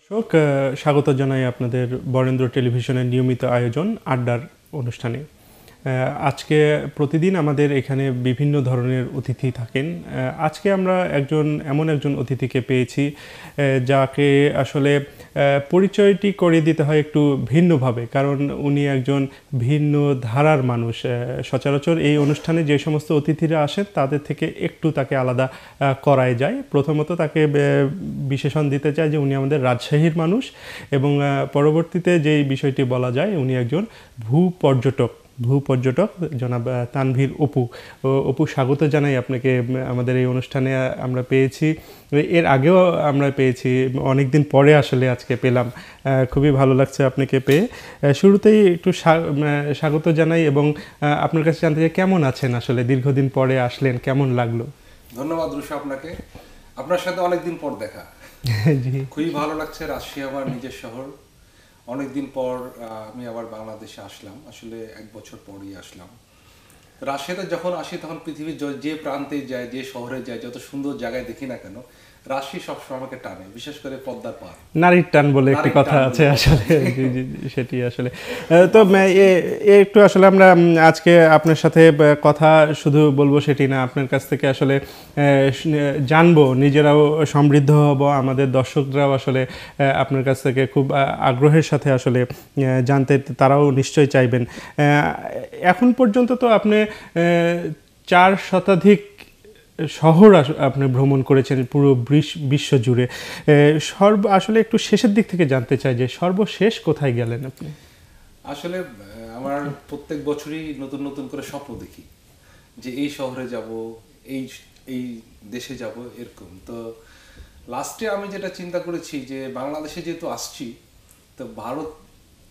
দর্শক স্বাগত জানাই আপনাদের বরেন্দ্র টেলিভিশনের নিয়মিত আয়োজন আড্ডার অনুষ্ঠানে আজকে প্রতিদিন আমাদের এখানে বিভিন্ন ধরনের অতিথি থাকেন আজকে আমরা একজন এমন একজন অতিথিকে পেয়েছি যাকে আসলে পরিচয়টি করে দিতে হয় একটু ভিন্নভাবে কারণ উনি একজন ভিন্ন ধারার মানুষ সচরাচর এই অনুষ্ঠানে যে সমস্ত অতিথিরা আসেন তাদের থেকে একটু তাকে আলাদা করায় যায় প্রথমত তাকে বিশেষণ দিতে চায় যে উনি আমাদের রাজশাহীর মানুষ এবং পরবর্তীতে যেই বিষয়টি বলা যায় উনি একজন ভূ পর্যটক ভূ পর্যটক জনাব তানভীর অপু অপু স্বাগত জানাই আপনাকে আমাদের এই অনুষ্ঠানে আমরা পেয়েছি এর আগেও আমরা পেয়েছি অনেক দিন পরে আসলে আজকে পেলাম খুবই ভালো লাগছে আপনাকে পেয়ে শুরুতেই একটু স্বাগত জানাই এবং আপনার কাছে জানতে চাই কেমন আছেন আসলে দীর্ঘদিন পরে আসলেন কেমন লাগলো ধন্যবাদ রুষা আপনাকে আপনার সাথে অনেকদিন পর দেখা খুবই ভালো লাগছে রাশিয়া আমার নিজের শহর অনেকদিন পর আমি আবার বাংলাদেশে আসলাম আসলে এক বছর পরই আসলাম রাশিয়াতে যখন আসি তখন পৃথিবীর যে প্রান্তে যায় যে শহরে যায় যত সুন্দর জায়গায় দেখি না কেন রাশি সবসময় আমাকে টানে বিশেষ করে পদ্মার পার নারীর টান বলে একটি কথা আছে আসলে সেটি আসলে তো একটু আসলে আমরা আজকে আপনার সাথে কথা শুধু বলবো সেটি না আপনার কাছ থেকে আসলে জানবো নিজেরাও সমৃদ্ধ হব আমাদের দর্শকরাও আসলে আপনার কাছ থেকে খুব আগ্রহের সাথে আসলে জানতে তারাও নিশ্চয় চাইবেন এখন পর্যন্ত তো আপনি চার শতাধিক শহর আপনি ভ্রমণ করেছেন পুরো বিশ্ব জুড়ে সর্ব আসলে একটু শেষের দিক থেকে জানতে চাই যে সর্বশেষ কোথায় গেলেন আপনি আসলে আমার প্রত্যেক বছরই নতুন নতুন করে স্বপ্ন দেখি যে এই শহরে যাব এই এই দেশে যাব এরকম তো লাস্টে আমি যেটা চিন্তা করেছি যে বাংলাদেশে যেহেতু আসছি তো ভারত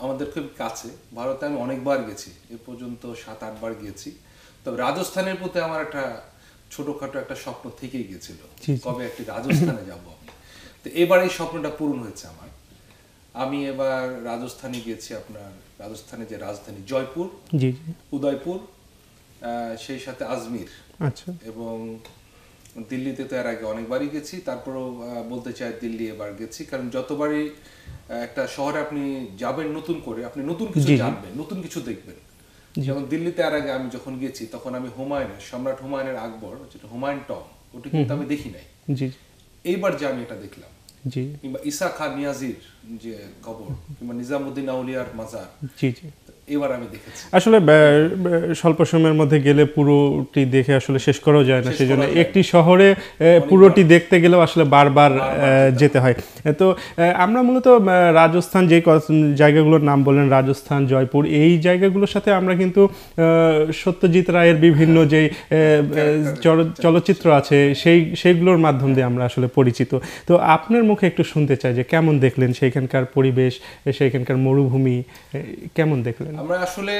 আমাদের খুব কাছে ভারতে আমি অনেকবার গেছি এ পর্যন্ত সাত আটবার গিয়েছি তবে রাজস্থানের প্রতি আমার একটা ছোটখাটো একটা স্বপ্ন থেকেই গিয়েছিল কবে একটি রাজস্থানে যাব আমি তো এবার এই স্বপ্নটা পূরণ হয়েছে আমার আমি এবার রাজস্থানে গিয়েছি আপনার রাজস্থানে যে রাজধানী জয়পুর উদয়পুর সেই সাথে আজমির আচ্ছা। এবং দিল্লিতে তো এর আগে অনেকবারই গেছি তারপরও বলতে চাই দিল্লি এবার গেছি কারণ যতবারই একটা শহরে আপনি যাবেন নতুন করে আপনি নতুন কিছু জানবেন নতুন কিছু দেখবেন যেমন দিল্লিতে আর আগে আমি যখন গেছি তখন আমি হুমায়ুনের সম্রাট হুমায়ুনের আকবর যেটা হুমায়ুন টম ওটা কিন্তু আমি দেখি নাই এইবার যে আমি এটা দেখলাম কিংবা ইসা খান নিয়াজির যে কবর কিংবা নিজামুদ্দিন আউলিয়ার মাজার এবার আমি দেখেছি আসলে স্বল্প সময়ের মধ্যে গেলে পুরোটি দেখে আসলে শেষ করাও যায় না সেই জন্য একটি শহরে পুরোটি দেখতে গেলেও আসলে বারবার যেতে হয় তো আমরা মূলত রাজস্থান যে জায়গাগুলোর নাম বললেন রাজস্থান জয়পুর এই জায়গাগুলোর সাথে আমরা কিন্তু সত্যজিৎ রায়ের বিভিন্ন হ্যাঁ। যে হ্যাঁ, হ্যাঁ, চলচ্চিত্র আছে সেই সেইগুলোর মাধ্যম দিয়ে আমরা আসলে পরিচিত তো আপনার মুখে একটু শুনতে চাই যে কেমন দেখলেন সেইখানকার পরিবেশ সেইখানকার মরুভূমি কেমন দেখলেন আমরা আসলে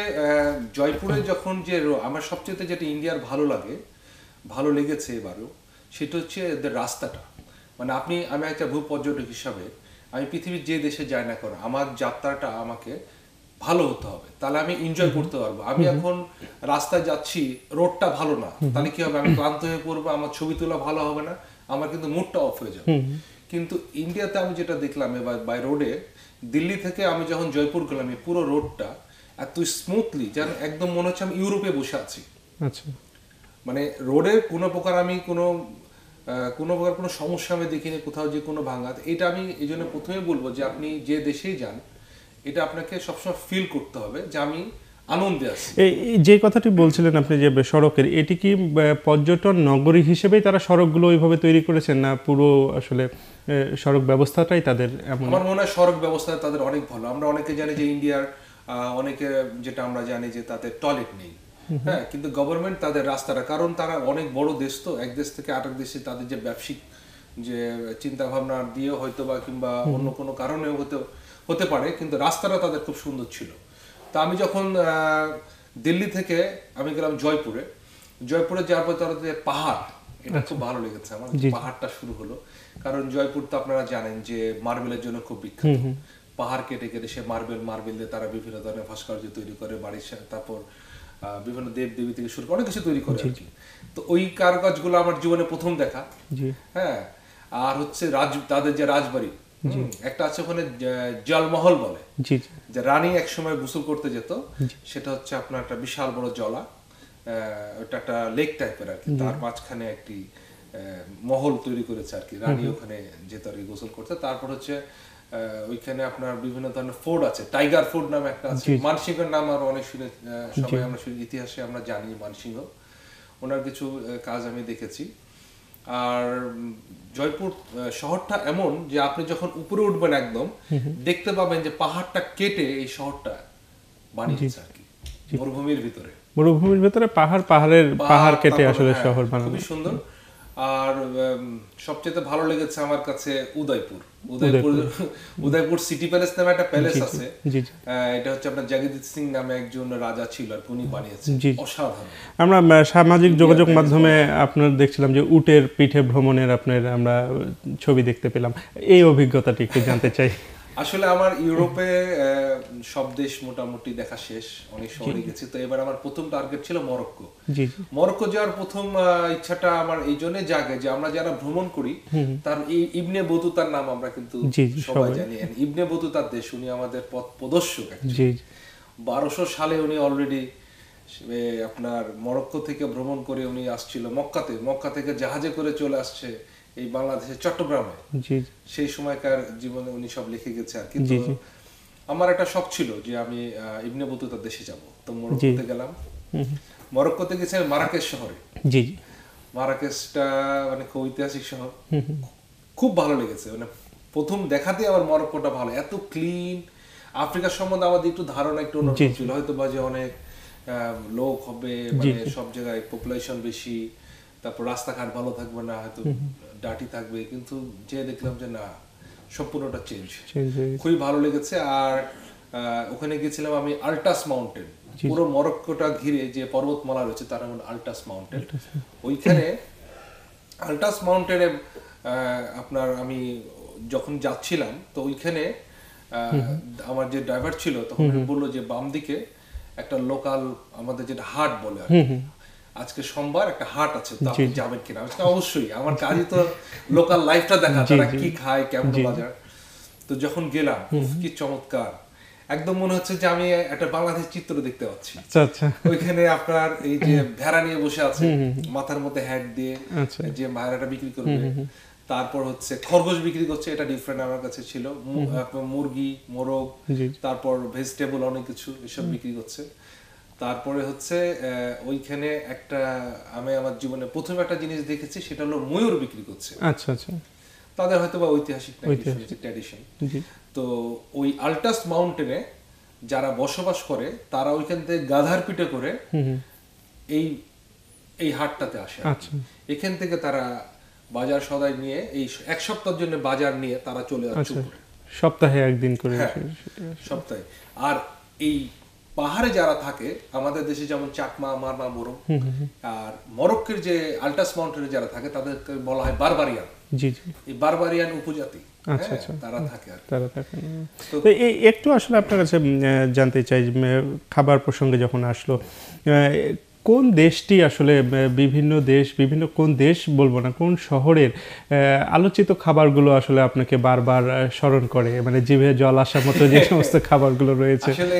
জয়পুরে যখন যে আমার সবচেয়ে যেটা ইন্ডিয়ার ভালো লাগে ভালো লেগেছে এবারও সেটা হচ্ছে এদের রাস্তাটা মানে আপনি আমি একটা ভূ পর্যটক হিসাবে আমি পৃথিবীর যে দেশে যাই না কেন আমার যাত্রাটা আমাকে ভালো হতে হবে তাহলে আমি এনজয় করতে পারবো আমি এখন রাস্তায় যাচ্ছি রোডটা ভালো না তাহলে কি হবে আমি ক্লান্ত হয়ে পড়বো আমার ছবি তোলা ভালো হবে না আমার কিন্তু মুডটা অফ হয়ে যাবে কিন্তু ইন্ডিয়াতে আমি যেটা দেখলাম এবার বাই রোডে দিল্লি থেকে আমি যখন জয়পুর গেলাম এই পুরো রোডটা আর তুই স্মুথলি যেন একদম মনে হচ্ছে আমি ইউরোপে বসে আছি আচ্ছা মানে রোডে কোনো প্রকার আমি কোনো কোনো প্রকার কোনো সমস্যা আমি দেখিনি কোথাও যে কোনো ভাঙা এটা আমি এই জন্য প্রথমে বলবো যে আপনি যে দেশেই যান এটা আপনাকে সবসময় ফিল করতে হবে যে আমি আনন্দে আছি যে কথাটি বলছিলেন আপনি যে সড়কের এটি কি পর্যটন নগরী হিসেবেই তারা সড়কগুলো ওইভাবে তৈরি করেছেন না পুরো আসলে সড়ক ব্যবস্থাটাই তাদের এমন আমার মনে হয় সড়ক ব্যবস্থা তাদের অনেক ভালো আমরা অনেকে জানি যে ইন্ডিয়ার অনেকে যেটা আমরা জানি যে তাদের টয়লেট নেই হ্যাঁ কিন্তু গভর্নমেন্ট তাদের রাস্তাটা কারণ তারা অনেক বড় দেশ তো এক দেশ থেকে আরেক দেশে তাদের যে ব্যবসায়িক যে চিন্তা ভাবনা দিয়ে হয়তো বা কিংবা অন্য কোনো কারণেও হতে হতে পারে কিন্তু রাস্তাটা তাদের খুব সুন্দর ছিল তা আমি যখন দিল্লি থেকে আমি গেলাম জয়পুরে জয়পুরে যাওয়ার পর তারা যে পাহাড় এটা খুব আচ্ছা। ভালো লেগেছে আমার পাহাড়টা শুরু হলো কারণ জয়পুর তো আপনারা জানেন যে মার্বেলের জন্য খুব বিখ্যাত পাহাড় কেটে কেটে সে মার্বেল মার্বেল দিয়ে তারা বিভিন্ন ধরনের ভাস্কর্য তৈরি করে বাড়ির তারপর বিভিন্ন দেব দেবী থেকে শুরু করে অনেক কিছু তৈরি করে তো ওই কারুকাজগুলো আমার জীবনে প্রথম দেখা হ্যাঁ আর হচ্ছে রাজ তাদের যে রাজবাড়ি একটা আছে ওখানে জলমহল বলে যে রানী এক সময় গোসল করতে যেত সেটা হচ্ছে আপনার একটা বিশাল বড় জলা ওটা একটা লেক টাইপের আর কি তার মাঝখানে একটি মহল তৈরি করেছে আর কি রানী ওখানে যেত আর কি গোসল করতে তারপর হচ্ছে আহ ওইখানে আপনার বিভিন্ন ধরনের ফোর্ড আছে টাইগার ফোর্ড নামে একটা আছে মানসিংহের নাম আর অনেক শুনে সবাই আমরা শুনে ইতিহাসে আমরা জানি মানসিংহ ওনার কিছু কাজ আমি দেখেছি আর জয়পুর শহরটা এমন যে আপনি যখন উপরে উঠবেন একদম দেখতে পাবেন যে পাহাড়টা কেটে এই শহরটা বানিয়েছে আর কি মরুভূমির ভিতরে মরুভূমির ভিতরে পাহাড় পাহাড়ের পাহাড় কেটে আসলে হ্যাঁ, শহর বানানো খুবই সুন্দর আর সবচেয়ে ভালো লেগেছে আমার কাছে উদয়পুর উদয়পুর উদয়পুর সিটি প্যালেস নামে একটা প্যালেস আছে এটা হচ্ছে আপনার জাগিদিত সিং নামে একজন রাজা ছিল আর উনি বানিয়েছেন অসাধারণ আমরা সামাজিক যোগাযোগ মাধ্যমে আপনার দেখছিলাম যে উটের পিঠে ভ্রমণের আপনার আমরা ছবি দেখতে পেলাম এই অভিজ্ঞতাটি একটু জানতে চাই আসলে আমার ইউরোপে সব দেশ মোটামুটি দেখা শেষ অনেক শহরে গেছি তো এবার আমার প্রথম টার্গেট ছিল মরক্কো মরক্কো যাওয়ার প্রথম ইচ্ছাটা আমার এই জন্য জাগে যে আমরা যারা ভ্রমণ করি তার ইবনে বতুতার নাম আমরা কিন্তু সবাই জানি ইবনে বতুতার দেশ উনি আমাদের পথ প্রদর্শক বারোশো সালে উনি অলরেডি আপনার মরক্কো থেকে ভ্রমণ করে উনি আসছিল মক্কাতে মক্কা থেকে জাহাজে করে চলে আসছে এই বাংলাদেশের চট্টগ্রামে সেই সময়কার জীবনে উনি সব লিখে গেছে আর কিন্তু আমার একটা শখ ছিল যে আমি ইবনে বতুতার দেশে যাব তো মরক্কোতে গেলাম মরক্কোতে গেছে মারাকেশ শহরে জি মারাকেশটা মানে খুব ঐতিহাসিক শহর খুব ভালো লেগেছে মানে প্রথম দেখাতে আমার মরক্কোটা ভালো এত ক্লিন আফ্রিকার সম্বন্ধে আমাদের একটু ধারণা একটু অন্যরকম ছিল হয়তো বা যে অনেক লোক হবে মানে সব জায়গায় পপুলেশন বেশি তারপর রাস্তাঘাট ভালো থাকবে না হয়তো ডাটি থাকবে কিন্তু যে দেখলাম যে না সম্পূর্ণটা চেঞ্জ খুবই ভালো লেগেছে আর ওখানে গেছিলাম আমি আল্টাস মাউন্টেন পুরো মরক্কোটা ঘিরে যে পর্বতমালা রয়েছে তার নাম আল্টাস মাউন্টেন ওইখানে আল্টাস মাউন্টেনে আপনার আমি যখন যাচ্ছিলাম তো ওইখানে আমার যে ড্রাইভার ছিল তখন বললো যে বাম দিকে একটা লোকাল আমাদের যেটা হাট বলে আজকে সোমবার একটা হাট আছে তো আপনি যাবেন কিনা আজকে অবশ্যই আমার কাজই তো লোকাল লাইফটা দেখা তারা কি খায় কেমন বাজার তো যখন গেলাম কি চমৎকার একদম মনে হচ্ছে যে আমি একটা বাংলাদেশ চিত্র দেখতে পাচ্ছি আচ্ছা, আচ্ছা। ওইখানে আপনার এই যে ভেড়া নিয়ে বসে আছে মাথার মধ্যে হ্যাট দিয়ে আচ্ছা। যে ভাড়াটা বিক্রি করবে তারপর হচ্ছে খরগোশ বিক্রি করছে এটা ডিফারেন্ট আমার কাছে ছিল মুরগি মোরগ তারপর ভেজিটেবল অনেক কিছু এসব বিক্রি করছে তারপরে হচ্ছে ওইখানে একটা আমি আমার জীবনে প্রথম একটা জিনিস দেখেছি সেটা হলো ময়ূর বিক্রি করছে আচ্ছা আচ্ছা তাদের হয়তো বা ঐতিহাসিক ট্র্যাডিশন তো ওই আল্টাস মাউন্টেনে যারা বসবাস করে তারা ওইখান থেকে গাধার পিঠে করে এই এই হাটটাতে আসে আচ্ছা। এখান থেকে তারা বাজার সদাই নিয়ে এই এক সপ্তাহের জন্য বাজার নিয়ে তারা চলে আসছে আচ্ছা। সপ্তাহে একদিন করে হ্যাঁ, সপ্তাহে আর এই পাহাড়ে যারা থাকে আমাদের দেশে যেমন চাকমা মারমা মোরো আর মরক্কের যে আল্টাস মাউন্টেনে যারা থাকে তাদেরকে বলা হয় বারবারিয়ান জি জি এই বারবারিয়ান উপজাতি আচ্ছা, হ্যাঁ, আচ্ছা। একটু আসলে আপনার কাছে জানতে চাই খাবার প্রসঙ্গে যখন আসলো কোন দেশটি আসলে বিভিন্ন দেশ বিভিন্ন কোন দেশ বলবো না কোন শহরের আলোচিত খাবারগুলো আসলে আপনাকে বারবার স্মরণ করে মানে জিভে জল আসার মতো যে সমস্ত খাবারগুলো রয়েছে আসলে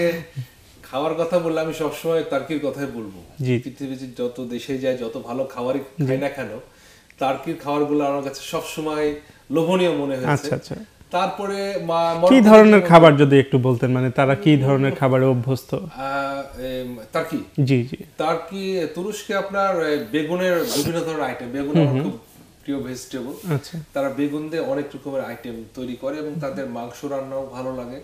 খাওয়ার কথা বললে আমি সবসময় তার্কির কথাই বলবো পৃথিবীতে যত দেশে যায় যত ভালো খাবারই খাই না কেন তার্কির খাবারগুলো আমার কাছে সবসময় লোভনীয় মনে হয়েছে আচ্ছা, আচ্ছা। তারপরে কি ধরনের খাবার যদি একটু বলতেন মানে তারা কি ধরনের খাবারে অভ্যস্ত তার্কি জি জি তার্কি তুরস্কে আপনার বেগুনের বিভিন্ন ধরনের আইটেম বেগুন প্রিয় ভেজিটেবল আচ্ছা। তারা বেগুন দিয়ে অনেক রকমের আইটেম তৈরি করে এবং তাদের মাংস রান্নাও ভালো লাগে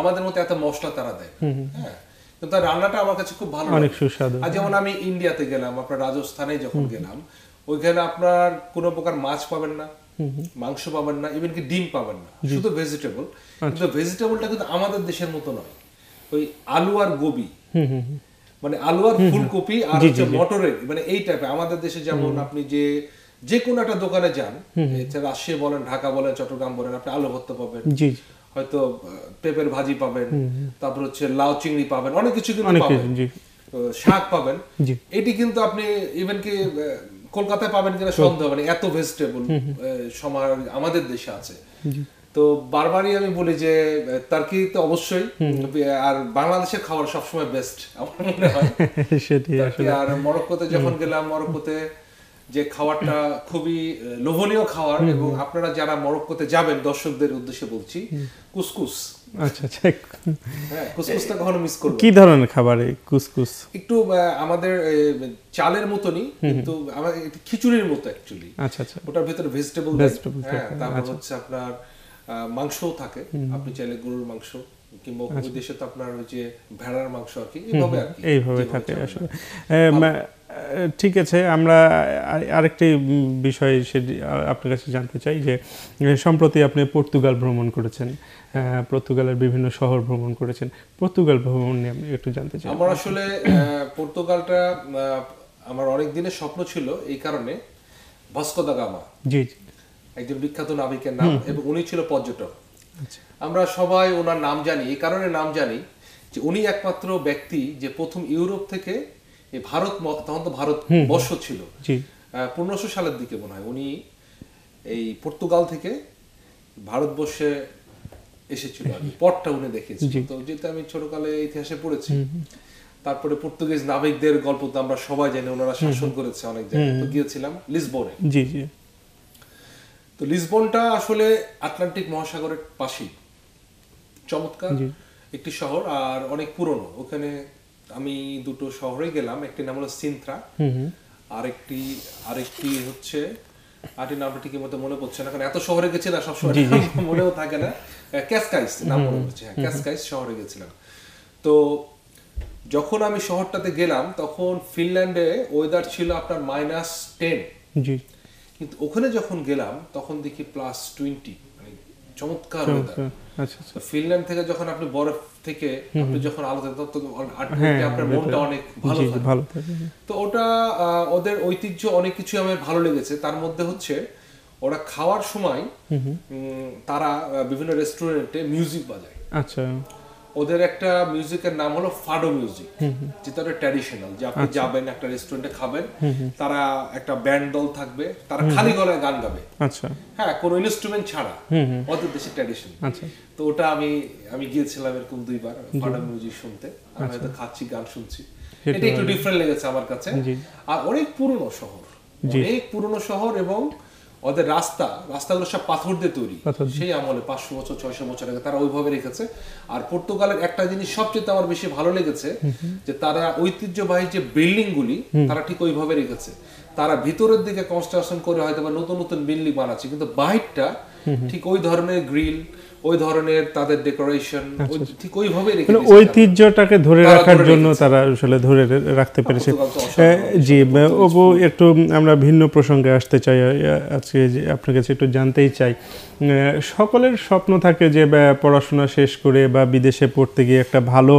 আমাদের মতো এত মশলা তারা দেয় হ্যাঁ কিন্তু রান্নাটা আমার কাছে খুব ভালো অনেক সুস্বাদু আর যেমন আমি ইন্ডিয়াতে গেলাম আপনার রাজস্থানে যখন গেলাম ওইখানে আপনার প্রকার মাছ পাবেন না মাংস পাবেন না ইভেন কি ডিম পাবেন না শুধু ভেজিটেবল আচ্ছা। কিন্তু ভেজিটেবলটা কিন্তু আমাদের দেশের মতো নয় ওই আলু আর গোবি মানে আলু আর ফুলকপি আর হচ্ছে মটরের মানে এই টাইপে আমাদের দেশে যেমন আপনি যে যে কোনো একটা দোকানে যান রাজশাহী বলেন ঢাকা বলেন চট্টগ্রাম বলেন আপনি আলু ভর্তা পাবেন হয়তো পেঁপের ভাজি পাবেন তারপর হচ্ছে লাউ চিংড়ি পাবেন অনেক কিছু কিন্তু পাবেন শাক পাবেন এটি কিন্তু আপনি ইভেন কি কলকাতায় পাবেন কিনা সন্দেহ মানে এত ভেজিটেবল সমার আমাদের দেশে আছে তো বারবারই আমি বলি যে টার্কি তো অবশ্যই আর বাংলাদেশের খাবার সবসময় বেস্ট আমার মনে হয় আর মরক্কোতে যখন গেলাম মরক্কোতে যে খাওয়ারটা খুবই লোভনীয় খাওয়ার এবং আপনারা যারা মরক্কোতে যাবেন দর্শকদের উদ্দেশ্যে বলছি কুসকুস আচ্ছা, আচ্ছা। হ্যাঁ, কি ধরনের খাবার কুসকুস একটু আমাদের চালের মতনই কিন্তু খিচুড়ির মতো অ্যাকচুয়ালি আচ্ছা আচ্ছা ওটার ভেতরে ভেজিটেবল হ্যাঁ তারপর আচ্ছা। হচ্ছে আপনার মাংসও থাকে আপনি চাইলে গরুর মাংস কিংবা তো আপনার ওই যে ভেড়ার মাংস আর কি এইভাবে আর কি এইভাবে থাকে আসলে ঠিক আছে আমরা আরেকটি বিষয় সে আপনার কাছে জানতে চাই যে সম্প্রতি আপনি পর্তুগাল ভ্রমণ করেছেন পর্তুগালের বিভিন্ন শহর ভ্রমণ করেছেন পর্তুগাল ভ্রমণ নিয়ে আমি একটু জানতে চাই আমার আসলে পর্তুগালটা আমার অনেক দিনের স্বপ্ন ছিল এই কারণে ভাস্কো গামা জি জি একজন বিখ্যাত নাবিকের নাম এবং উনি ছিল পর্যটক আচ্ছা। আমরা সবাই ওনার নাম জানি এই কারণে নাম জানি যে উনি একমাত্র ব্যক্তি যে প্রথম ইউরোপ থেকে ভারত তখন তো ভারত বর্ষ ছিল পনেরোশো সালের দিকে মনে হয় উনি এই পর্তুগাল থেকে ভারতবর্ষে এসেছিল পটটা উনি দেখেছি তো যেটা আমি ছোটকালে ইতিহাসে পড়েছি তারপরে পর্তুগিজ নাবিকদের গল্প তো আমরা সবাই জানি ওনারা শাসন করেছে অনেক জায়গায় তো গিয়েছিলাম লিসবনে জি জি তো লিসবনটা আসলে আটলান্টিক মহাসাগরের পাশেই চমৎকার একটি শহর আর অনেক পুরনো ওখানে আমি দুটো শহরে গেলাম একটি নাম হলো সিন্থ্রা আরেকটি আরেকটি হচ্ছে নামটা ঠিকই মতো মনে পড়ছে না কারণ এত শহরে গেছি না সবসময় মনেও থাকে না ক্যাসকাইস নাম মনে পড়ছে হ্যাঁ ক্যাসকাইস শহরে গেছিলাম তো যখন আমি শহরটাতে গেলাম তখন ফিনল্যান্ডে ওয়েদার ছিল আপনার মাইনাস টেন কিন্তু ওখানে যখন গেলাম তখন দেখি প্লাস টোয়েন্টি মানে চমৎকার ওয়েদার আচ্ছা, আচ্ছা। ফিনল্যান্ড থেকে যখন আপনি বরফ থেকে আপনি যখন আলাদা তখন হ্যাঁ, আপনার মনটা অনেক ভালো থাকে তো ওটা ওদের ঐতিহ্য অনেক কিছু আমার ভালো লেগেছে তার মধ্যে হচ্ছে ওরা খাওয়ার সময় তারা বিভিন্ন রেস্টুরেন্টে মিউজিক বাজায় আচ্ছা ওদের একটা মিউজিকের নাম হলো ফাডো মিউজিক যেটা একটা ট্র্যাডিশনাল যে আপনি আচ্ছা। যাবেন একটা রেস্টুরেন্টে খাবেন তারা একটা ব্যান্ড দল থাকবে তারা খালি গলায় গান গাবে আচ্ছা হ্যাঁ কোনো ইনস্ট্রুমেন্ট ছাড়া ওদের দেশে ট্র্যাডিশন আচ্ছা তো ওটা আমি আমি গিয়েছিলাম এরকম দুইবার ফাডো মিউজিক শুনতে আমি আচ্ছা। হয়তো খাচ্ছি গান শুনছি এটা একটু ডিফারেন্ট লেগেছে আমার কাছে আর অনেক পুরনো শহর অনেক পুরনো শহর এবং ওদের রাস্তা রাস্তাগুলো সব পাথর দিয়ে তৈরি সেই আমলে পাঁচশো বছর ছয়শো বছর আগে তারা ওইভাবে রেখেছে আর পর্তুগালের একটা জিনিস সবচেয়ে আমার বেশি ভালো লেগেছে যে তারা ঐতিহ্যবাহী যে বিল্ডিং গুলি তারা ঠিক ওইভাবে রেখেছে তারা ভিতরের দিকে কনস্ট্রাকশন করে হয়তো বা নতুন নতুন বিল্ডিং বানাচ্ছে কিন্তু বাহিরটা ঠিক ওই ধরনের গ্রিল ওই ধরনের তাদের ডেকোরেশন আচ্ছা, আচ্ছা। ঠিক ওইভাবে রেখে মানে ঐতিহ্যটাকে ধরে রাখার জন্য তারা আসলে ধরে রাখতে পেরেছে জি ওবু একটু আমরা ভিন্ন প্রসঙ্গে আসতে চাই আজকে আপনার কাছে একটু জানতেই চাই সকলের স্বপ্ন থাকে যে পড়াশোনা শেষ করে বা বিদেশে পড়তে গিয়ে একটা ভালো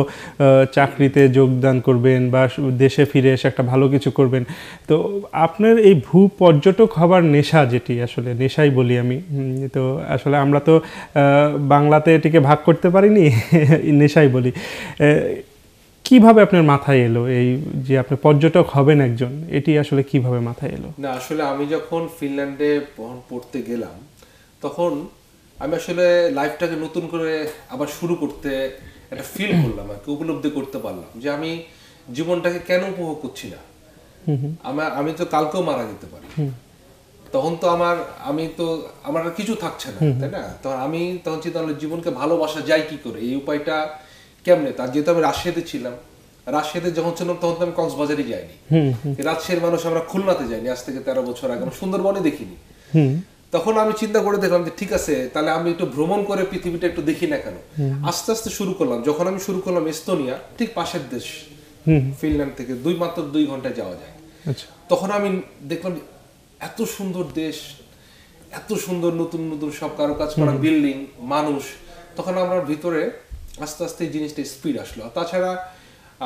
চাকরিতে যোগদান করবেন বা দেশে ফিরে এসে একটা ভালো কিছু করবেন তো আপনার এই ভূ পর্যটক হবার নেশা যেটি আসলে নেশাই বলি আমি তো আসলে আমরা তো বাংলাতে এটিকে ভাগ করতে পারিনি নেশাই বলি কিভাবে আপনার মাথায় এলো এই যে আপনি পর্যটক হবেন একজন এটি আসলে কিভাবে মাথায় এলো না আসলে আমি যখন ফিনল্যান্ডে পড়তে গেলাম তখন আমি আসলে লাইফটাকে নতুন করে আবার শুরু করতে একটা ফিল করলাম আর কি উপলব্ধি করতে পারলাম যে আমি জীবনটাকে কেন উপভোগ করছি না আমার আমি তো কালকেও মারা যেতে পারি তখন তো আমার আমি তো আমার আর কিছু থাকছে না তাই না তখন আমি তখন চিন্তা করলো জীবনকে ভালোবাসা যায় কি করে এই উপায়টা কেমনে তার যেহেতু আমি রাজশাহীতে ছিলাম রাজশাহীতে যখন ছিলাম তখন তো আমি কক্সবাজারে যাইনি রাজশাহীর মানুষ আমরা খুলনাতে যাইনি আজ থেকে তেরো বছর আগে সুন্দরবনে দেখিনি তখন আমি চিন্তা করে দেখলাম যে ঠিক আছে তাহলে আমি একটু ভ্রমণ করে পৃথিবীটা একটু দেখি না কেন আস্তে আস্তে শুরু করলাম যখন আমি শুরু করলাম এস্তোনিয়া ঠিক পাশের দেশ ফিনল্যান্ড থেকে দুই মাত্র দুই ঘন্টা যাওয়া যায় আচ্ছা। তখন আমি দেখলাম এত সুন্দর দেশ এত সুন্দর নতুন নতুন সব কারো কাজ করা বিল্ডিং মানুষ তখন আমরা ভিতরে আস্তে আস্তে এই জিনিসটা স্পিড আসলো তাছাড়া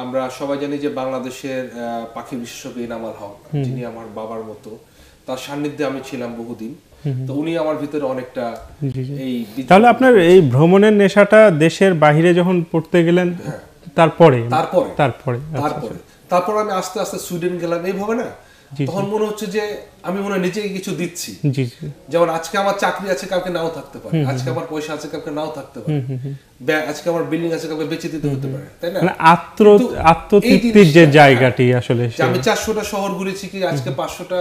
আমরা সবাই জানি যে বাংলাদেশের পাখি বিশেষজ্ঞ ইনামাল হক যিনি আমার বাবার মতো তার সান্নিধ্যে আমি ছিলাম বহুদিন তো উনি আমার ভিতরে অনেকটা এই তাহলে আপনার এই ভ্রমণের নেশাটা দেশের বাহিরে যখন পড়তে গেলেন হ্যাঁ। তারপরে তারপরে আচ্ছা, আচ্ছা। তারপরে তারপরে আমি আস্তে আস্তে সুইডেন গেলাম এইভাবে না তখন মনে হচ্ছে যে আমি মনে হয় নিজেকে কিছু দিচ্ছি যেমন আজকে আমার চাকরি আছে কাউকে নাও থাকতে পারে আজকে আমার পয়সা আছে কাউকে নাও থাকতে পারে আজকে আমার বিল্ডিং আছে কাউকে বেঁচে দিতে হতে পারে তাই না মানে আত্ম আত্মতৃপ্তির যে জায়গাটি আসলে আমি চারশোটা শহর ঘুরেছি কি আজকে পাঁচশোটা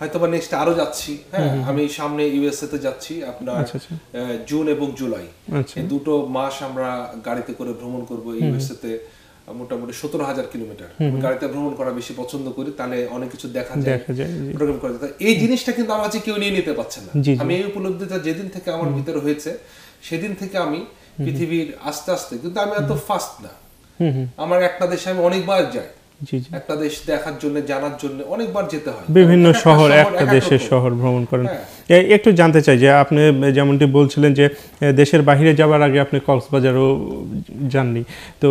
হয়তো বা নেক্সট আরো যাচ্ছি হ্যাঁ আমি সামনে ইউএসএ তে যাচ্ছি আপনার আচ্ছা, আচ্ছা। জুন এবং জুলাই আচ্ছা। দুটো মাস আমরা গাড়িতে করে ভ্রমণ করব ইউএসএ তে মোটামুটি সতেরো হাজার কিলোমিটার গাড়িতে ভ্রমণ করা বেশি পছন্দ করি তাহলে অনেক কিছু দেখা যায় প্রোগ্রাম করা যায় এই জিনিসটা কিন্তু আমার কাছে কেউ নিয়ে নিতে পারছে না আমি এই উপলব্ধিটা যেদিন থেকে আমার ভিতরে হয়েছে সেদিন থেকে আমি পৃথিবীর আস্তে আস্তে কিন্তু আমি এত ফাস্ট না আমার একটা দেশে আমি অনেকবার যাই একটা দেশ দেখার জন্য জানার জন্য অনেকবার যেতে হয় বিভিন্ন শহর একটা দেশের শহর ভ্রমণ করেন হ্যাঁ। একটু জানতে চাই যে আপনি যেমনটি বলছিলেন যে দেশের বাহিরে যাবার আগে আপনি কক্সবাজারও যাননি তো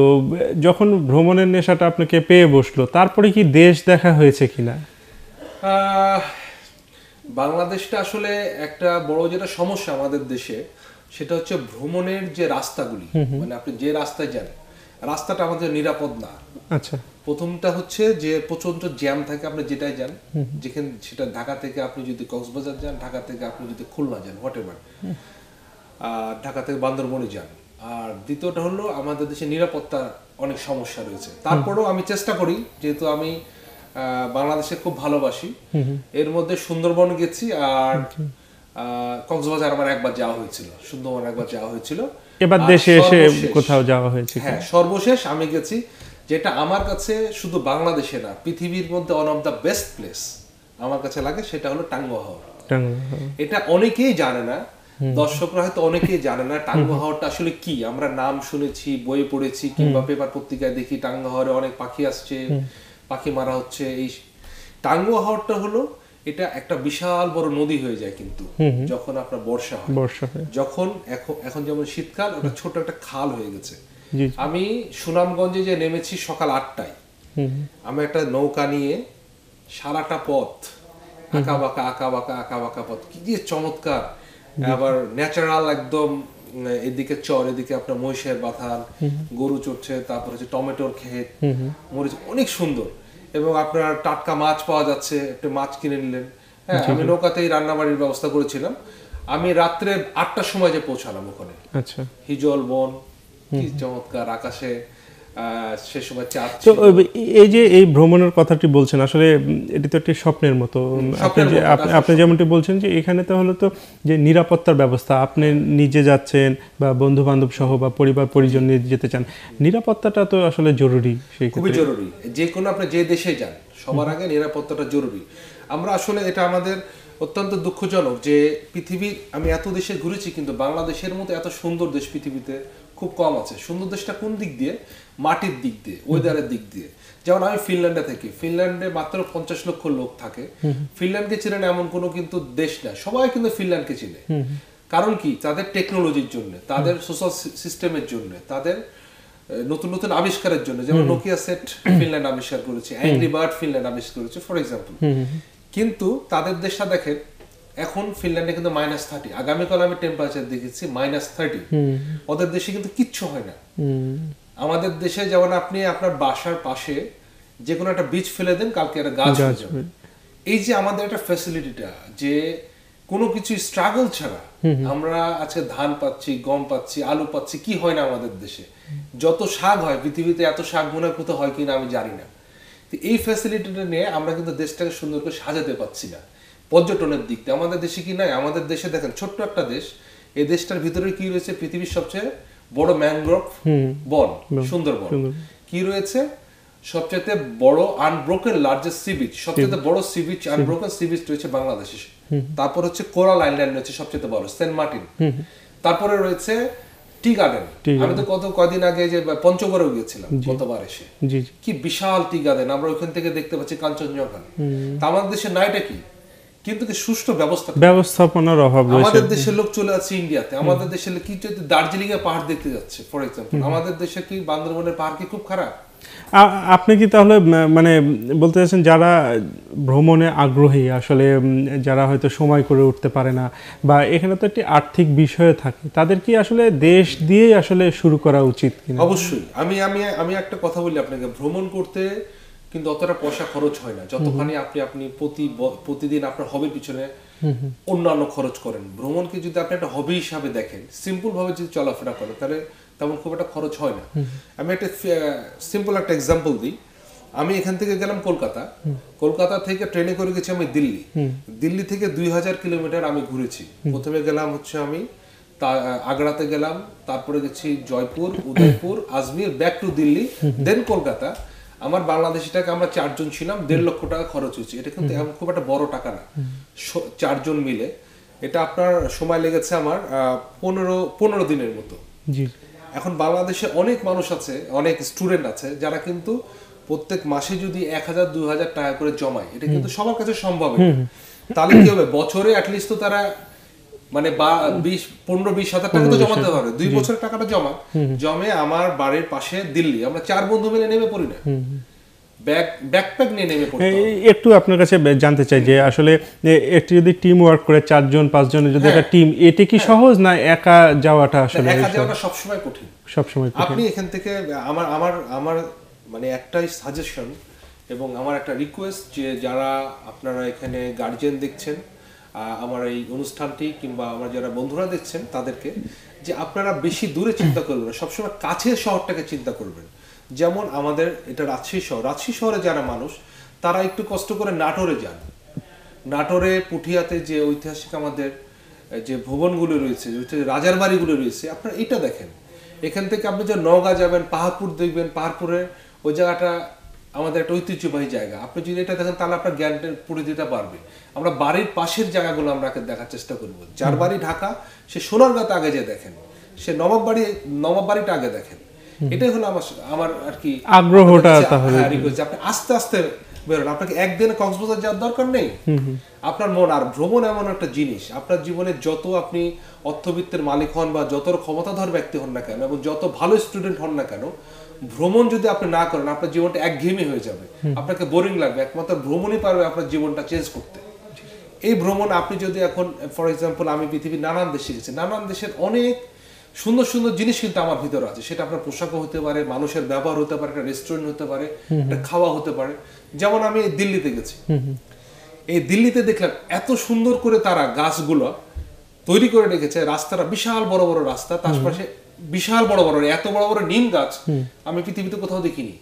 যখন ভ্রমণের নেশাটা আপনাকে পেয়ে বসলো তারপরে কি দেশ দেখা হয়েছে কিনা বাংলাদেশটা আসলে একটা বড় যেটা সমস্যা আমাদের দেশে সেটা হচ্ছে ভ্রমণের যে রাস্তাগুলি মানে আপনি যে রাস্তায় যান রাস্তাটা আমাদের নিরাপদ না আচ্ছা প্রথমটা হচ্ছে যে প্রচন্ড জ্যাম থাকে আপনি যেটাই যান যেখানে সেটা ঢাকা থেকে আপনি যদি কক্সবাজার যান ঢাকা থেকে আপনি যদি খুলনা যান হোয়াট এভার আর ঢাকা থেকে বান্দরবনে যান আর দ্বিতীয়টা হলো আমাদের দেশে নিরাপত্তা অনেক সমস্যা রয়েছে তারপরেও আমি চেষ্টা করি যেহেতু আমি বাংলাদেশে খুব ভালোবাসি এর মধ্যে সুন্দরবন গেছি আর কক্সবাজার আমার একবার যাওয়া হয়েছিল সুন্দরবন একবার যাওয়া হয়েছিল এবার দেশে এসে কোথাও যাওয়া হয়েছে হ্যাঁ সর্বশেষ আমি গেছি যেটা আমার কাছে শুধু বাংলাদেশে না পৃথিবীর মধ্যে one of the best place আমার কাছে লাগে সেটা হলো টাঙ্গুয়াহাওর এটা অনেকেই জানে না দর্শকরা হয়তো অনেকেই জানে না টাঙ্গুহাওরটা আসলে কি আমরা নাম শুনেছি বই পড়েছি কিংবা পেপার পত্রিকায় দেখি টাঙ্গুহাওরে অনেক পাখি আসছে পাখি মারা হচ্ছে এই টাঙ্গুহাওরটা হলো এটা একটা বিশাল বড় নদী হয়ে যায় কিন্তু যখন আপনার বর্ষা হয় যখন এখন এখন যেমন শীতকাল ওটা ছোট একটা খাল হয়ে গেছে আমি সুনামগঞ্জে যে নেমেছি সকাল আটটায় আমি একটা নৌকা নিয়ে সারাটা পথ আঁকা বাঁকা আঁকা বাঁকা আঁকা বাঁকা পথ কি যে চমৎকার আবার ন্যাচারাল একদম এদিকে চর এদিকে আপনার মহিষের বাথান গরু চড়ছে তারপর হচ্ছে টমেটোর ক্ষেত মরিচ অনেক সুন্দর এবং আপনার টাটকা মাছ পাওয়া যাচ্ছে একটু মাছ কিনে নিলেন হ্যাঁ আমি নৌকাতেই রান্নাবাড়ির ব্যবস্থা করেছিলাম আমি রাত্রে আটটার সময় যে পৌঁছালাম ওখানে আচ্ছা। হিজল বন চমৎকার আকাশে সে সময় চাঁদ তো এই যে এই ভ্রমণের কথাটি বলছেন আসলে এটি তো একটি স্বপ্নের মতো আপনি যেমনটি বলছেন যে এখানে তো হলো তো যে নিরাপত্তার ব্যবস্থা আপনি নিজে যাচ্ছেন বা বন্ধু বান্ধব সহ বা পরিবার পরিজন নিয়ে যেতে চান নিরাপত্তাটা তো আসলে জরুরি সেই খুবই জরুরি যে কোনো আপনি যে দেশে যান সবার আগে নিরাপত্তাটা জরুরি আমরা আসলে এটা আমাদের অত্যন্ত দুঃখজনক যে পৃথিবীর আমি এত দেশে ঘুরেছি কিন্তু বাংলাদেশের মতো এত সুন্দর দেশ পৃথিবীতে খুব কম আছে সুন্দর দেশটা কোন দিক দিয়ে মাটির দিক দিয়ে ওয়েদারের দিক দিয়ে যেমন আমি ফিনল্যান্ডে থাকি ফিনল্যান্ডে মাত্র পঞ্চাশ লক্ষ লোক থাকে ফিনল্যান্ডকে চেনেন এমন কোনো কিন্তু দেশ না সবাই কিন্তু ফিনল্যান্ডকে চিনে কারণ কি তাদের টেকনোলজির জন্য তাদের সোশ্যাল সিস্টেমের জন্য তাদের নতুন নতুন আবিষ্কারের জন্য যেমন নোকিয়া সেট ফিনল্যান্ড আবিষ্কার করেছে অ্যাংরি বার্ড ফিনল্যান্ড আবিষ্কার করেছে ফর এক্সাম্পল কিন্তু তাদের দেশটা দেখেন এখন ফিনল্যান্ডে কিন্তু মাইনাস থার্টি আগামীকাল আমি টেম্পারেচার দেখেছি মাইনাস থার্টি ওদের দেশে কিন্তু কিচ্ছু হয় না আমাদের দেশে যেমন আপনি আপনার বাসার পাশে যে কোনো একটা বীজ ফেলে দেন কালকে একটা গাছ হয়ে যাবে এই যে আমাদের একটা ফ্যাসিলিটিটা যে কোনো কিছু স্ট্রাগল ছাড়া আমরা আছে ধান পাচ্ছি গম পাচ্ছি আলু পাচ্ছি কি হয় না আমাদের দেশে যত শাক হয় পৃথিবীতে এত শাক মনে কোথাও হয় কিনা আমি জানি না এই ফ্যাসিলিটিটা নিয়ে আমরা কিন্তু দেশটাকে সুন্দর করে সাজাতে পারছি না পর্যটনের দিকটা আমাদের দেশে কি নাই আমাদের দেশে দেখেন ছোট্ট একটা দেশ এই দেশটার ভিতরে কি রয়েছে পৃথিবীর সবচেয়ে বড় ম্যানগ্রোভ বন সুন্দরবন কি রয়েছে সবচেয়ে বড় আনব্রোকেন লার্জেস্ট সি বিচ সবচেয়ে বড় sea beach unbroken sea beach রয়েছে বাংলাদেশে তারপর হচ্ছে কোরাল আইল্যান্ড রয়েছে সবচেয়ে বড় সেন্ট মার্টিন তারপরে রয়েছে টি গার্ডেন আমি তো কত কদিন আগে যে পঞ্চগড়েও গিয়েছিলাম গতবার এসে কি বিশাল টি গার্ডেন আমরা ওখান থেকে দেখতে পাচ্ছি কাঞ্চনজঙ্ঘা তা আমাদের দেশে নাইটা কি কিন্তু কি সুষ্ঠু ব্যবস্থা ব্যবস্থাপনার অভাব রয়েছে আমাদের দেশের লোক চলে আছে ইন্ডিয়াতে আমাদের দেশের কি যদি দার্জিলিং এর পাহাড় দেখতে যাচ্ছে ফর এক্সাম্পল আমাদের দেশে কি বান্দরবনের পাহাড় কি খুব খারাপ আপনি কি তাহলে মানে বলতে চাচ্ছেন যারা ভ্রমণে আগ্রহী আসলে যারা হয়তো সময় করে উঠতে পারে না বা এখানে তো একটি আর্থিক বিষয় থাকে তাদের কি আসলে দেশ দিয়েই আসলে শুরু করা উচিত কিনা অবশ্যই আমি আমি আমি একটা কথা বলি আপনাকে ভ্রমণ করতে কিন্তু অতটা পয়সা খরচ হয় না যতখানি আপনি আপনি প্রতি প্রতিদিন আপনার হবির পিছনে অন্যান্য খরচ করেন ভ্রমণকে যদি আপনি একটা হবি হিসাবে দেখেন সিম্পল ভাবে যদি চলাফেরা করেন তাহলে তেমন খুব একটা খরচ হয় না আমি একটা সিম্পল একটা এক্সাম্পল দিই আমি এখান থেকে গেলাম কলকাতা কলকাতা থেকে ট্রেনে করে গেছি আমি দিল্লি দিল্লি থেকে দুই হাজার কিলোমিটার আমি ঘুরেছি প্রথমে গেলাম হচ্ছে আমি আগ্রাতে গেলাম তারপরে গেছি Jaipur Udaipur Ajmer back to Delhi then Kolkata আমার বাংলাদেশি টাকা আমরা চারজন ছিলাম দেড় লক্ষ টাকা খরচ হয়েছে এটা কিন্তু এখন খুব একটা বড় টাকা না চারজন মিলে এটা আপনার সময় লেগেছে আমার পনেরো পনেরো দিনের মতো এখন বাংলাদেশে অনেক মানুষ আছে অনেক স্টুডেন্ট আছে যারা কিন্তু প্রত্যেক মাসে যদি এক হাজার দুই হাজার টাকা করে জমায় এটা কিন্তু সবার কাছে সম্ভব তাহলে কি হবে বছরে অ্যাটলিস্ট তো তারা মানে বিশ পনেরো বিশ হাজার টাকা তো জমাতে হবে দুই বছরের টাকাটা জমা জমে আমার বাড়ির পাশে দিল্লি আমরা চার বন্ধু মিলে নেমে পড়ি না ব্যাকপ্যাক নিয়ে একটু আপনার কাছে জানতে চাই যে আসলে একটি যদি টিম ওয়ার্ক করে চারজন পাঁচজন যদি হ্যাঁ। একটা টিম এতে কি হ্যাঁ। সহজ না একা যাওয়াটা আসলে একা যাওয়াটা সবসময় কঠিন সবসময় আপনি এখান থেকে আমার আমার আমার মানে একটাই সাজেশন এবং আমার একটা রিকোয়েস্ট যে যারা আপনারা এখানে গার্জেন দেখছেন আমার এই অনুষ্ঠানটি কিংবা আমার যারা বন্ধুরা দেখছেন তাদেরকে যে আপনারা বেশি দূরে চিন্তা করবেন সবসময় কাছের শহরটাকে চিন্তা করবেন যেমন আমাদের এটা রাজশাহী শহর রাজশাহী শহরে যারা মানুষ তারা একটু কষ্ট করে নাটোরে যান নাটোরে পুঠিয়াতে যে ঐতিহাসিক আমাদের যে ভবনগুলো রয়েছে রাজার বাড়িগুলো রয়েছে আপনারা এটা দেখেন এখান থেকে আপনি যে নগা যাবেন পাহাড়পুর দেখবেন পাহাড়পুরে ওই জায়গাটা আমাদের একটা ঐতিহ্যবাহী জায়গা আপনি যদি এটা দেখেন তাহলে আপনার জ্ঞানটা পড়ে দিতে পারবে আমরা বাড়ির পাশের জায়গাগুলো আমরা দেখার চেষ্টা করব যার বাড়ি ঢাকা সে সোনারগাঁতে আগে যে দেখেন সে নবাব বাড়ি নবাব বাড়িটা আগে দেখেন এটাই হলো আমার আমার আর কি আগ্রহটা তাহলে হ্যাঁ, আপনি আস্তে আস্তে বেরোন আপনাকে একদিনে কক্সবাজার যাওয়ার দরকার নেই আপনার মন আর ভ্রমণ এমন একটা জিনিস আপনার জীবনে যত আপনি অর্থবিত্তের মালিক হন বা যত ক্ষমতাধর ব্যক্তি হন না কেন এবং যত ভালো স্টুডেন্ট হন না কেন ভ্রমণ যদি আপনি না করেন আপনার জীবনটা একঘেয়েমি হয়ে যাবে আপনাকে বোরিং লাগবে একমাত্র ভ্রমণই পারবে আপনার জীবনটা চেঞ্জ করতে এই ভ্রমণ আপনি যদি এখন ফর এক্সাম্পল আমি পৃথিবীর নানান দেশে গেছি নানান দেশের অনেক সুন্দর সুন্দর জিনিস কিন্তু আমার ভিতরে আছে সেটা আপনার পোশাকও হতে পারে মানুষের ব্যবহার হতে পারে একটা রেস্টুরেন্ট হতে পারে একটা খাওয়া হতে পারে যেমন আমি দিল্লিতে গেছি এই দিল্লিতে দেখলাম এত সুন্দর করে তারা গাছগুলো তৈরি করে রেখেছে রাস্তাটা বিশাল বড় বড় রাস্তা তার পাশে বিশাল বড় বড় এত বড় বড় নিম গাছ আমি পৃথিবীতে কোথাও দেখিনি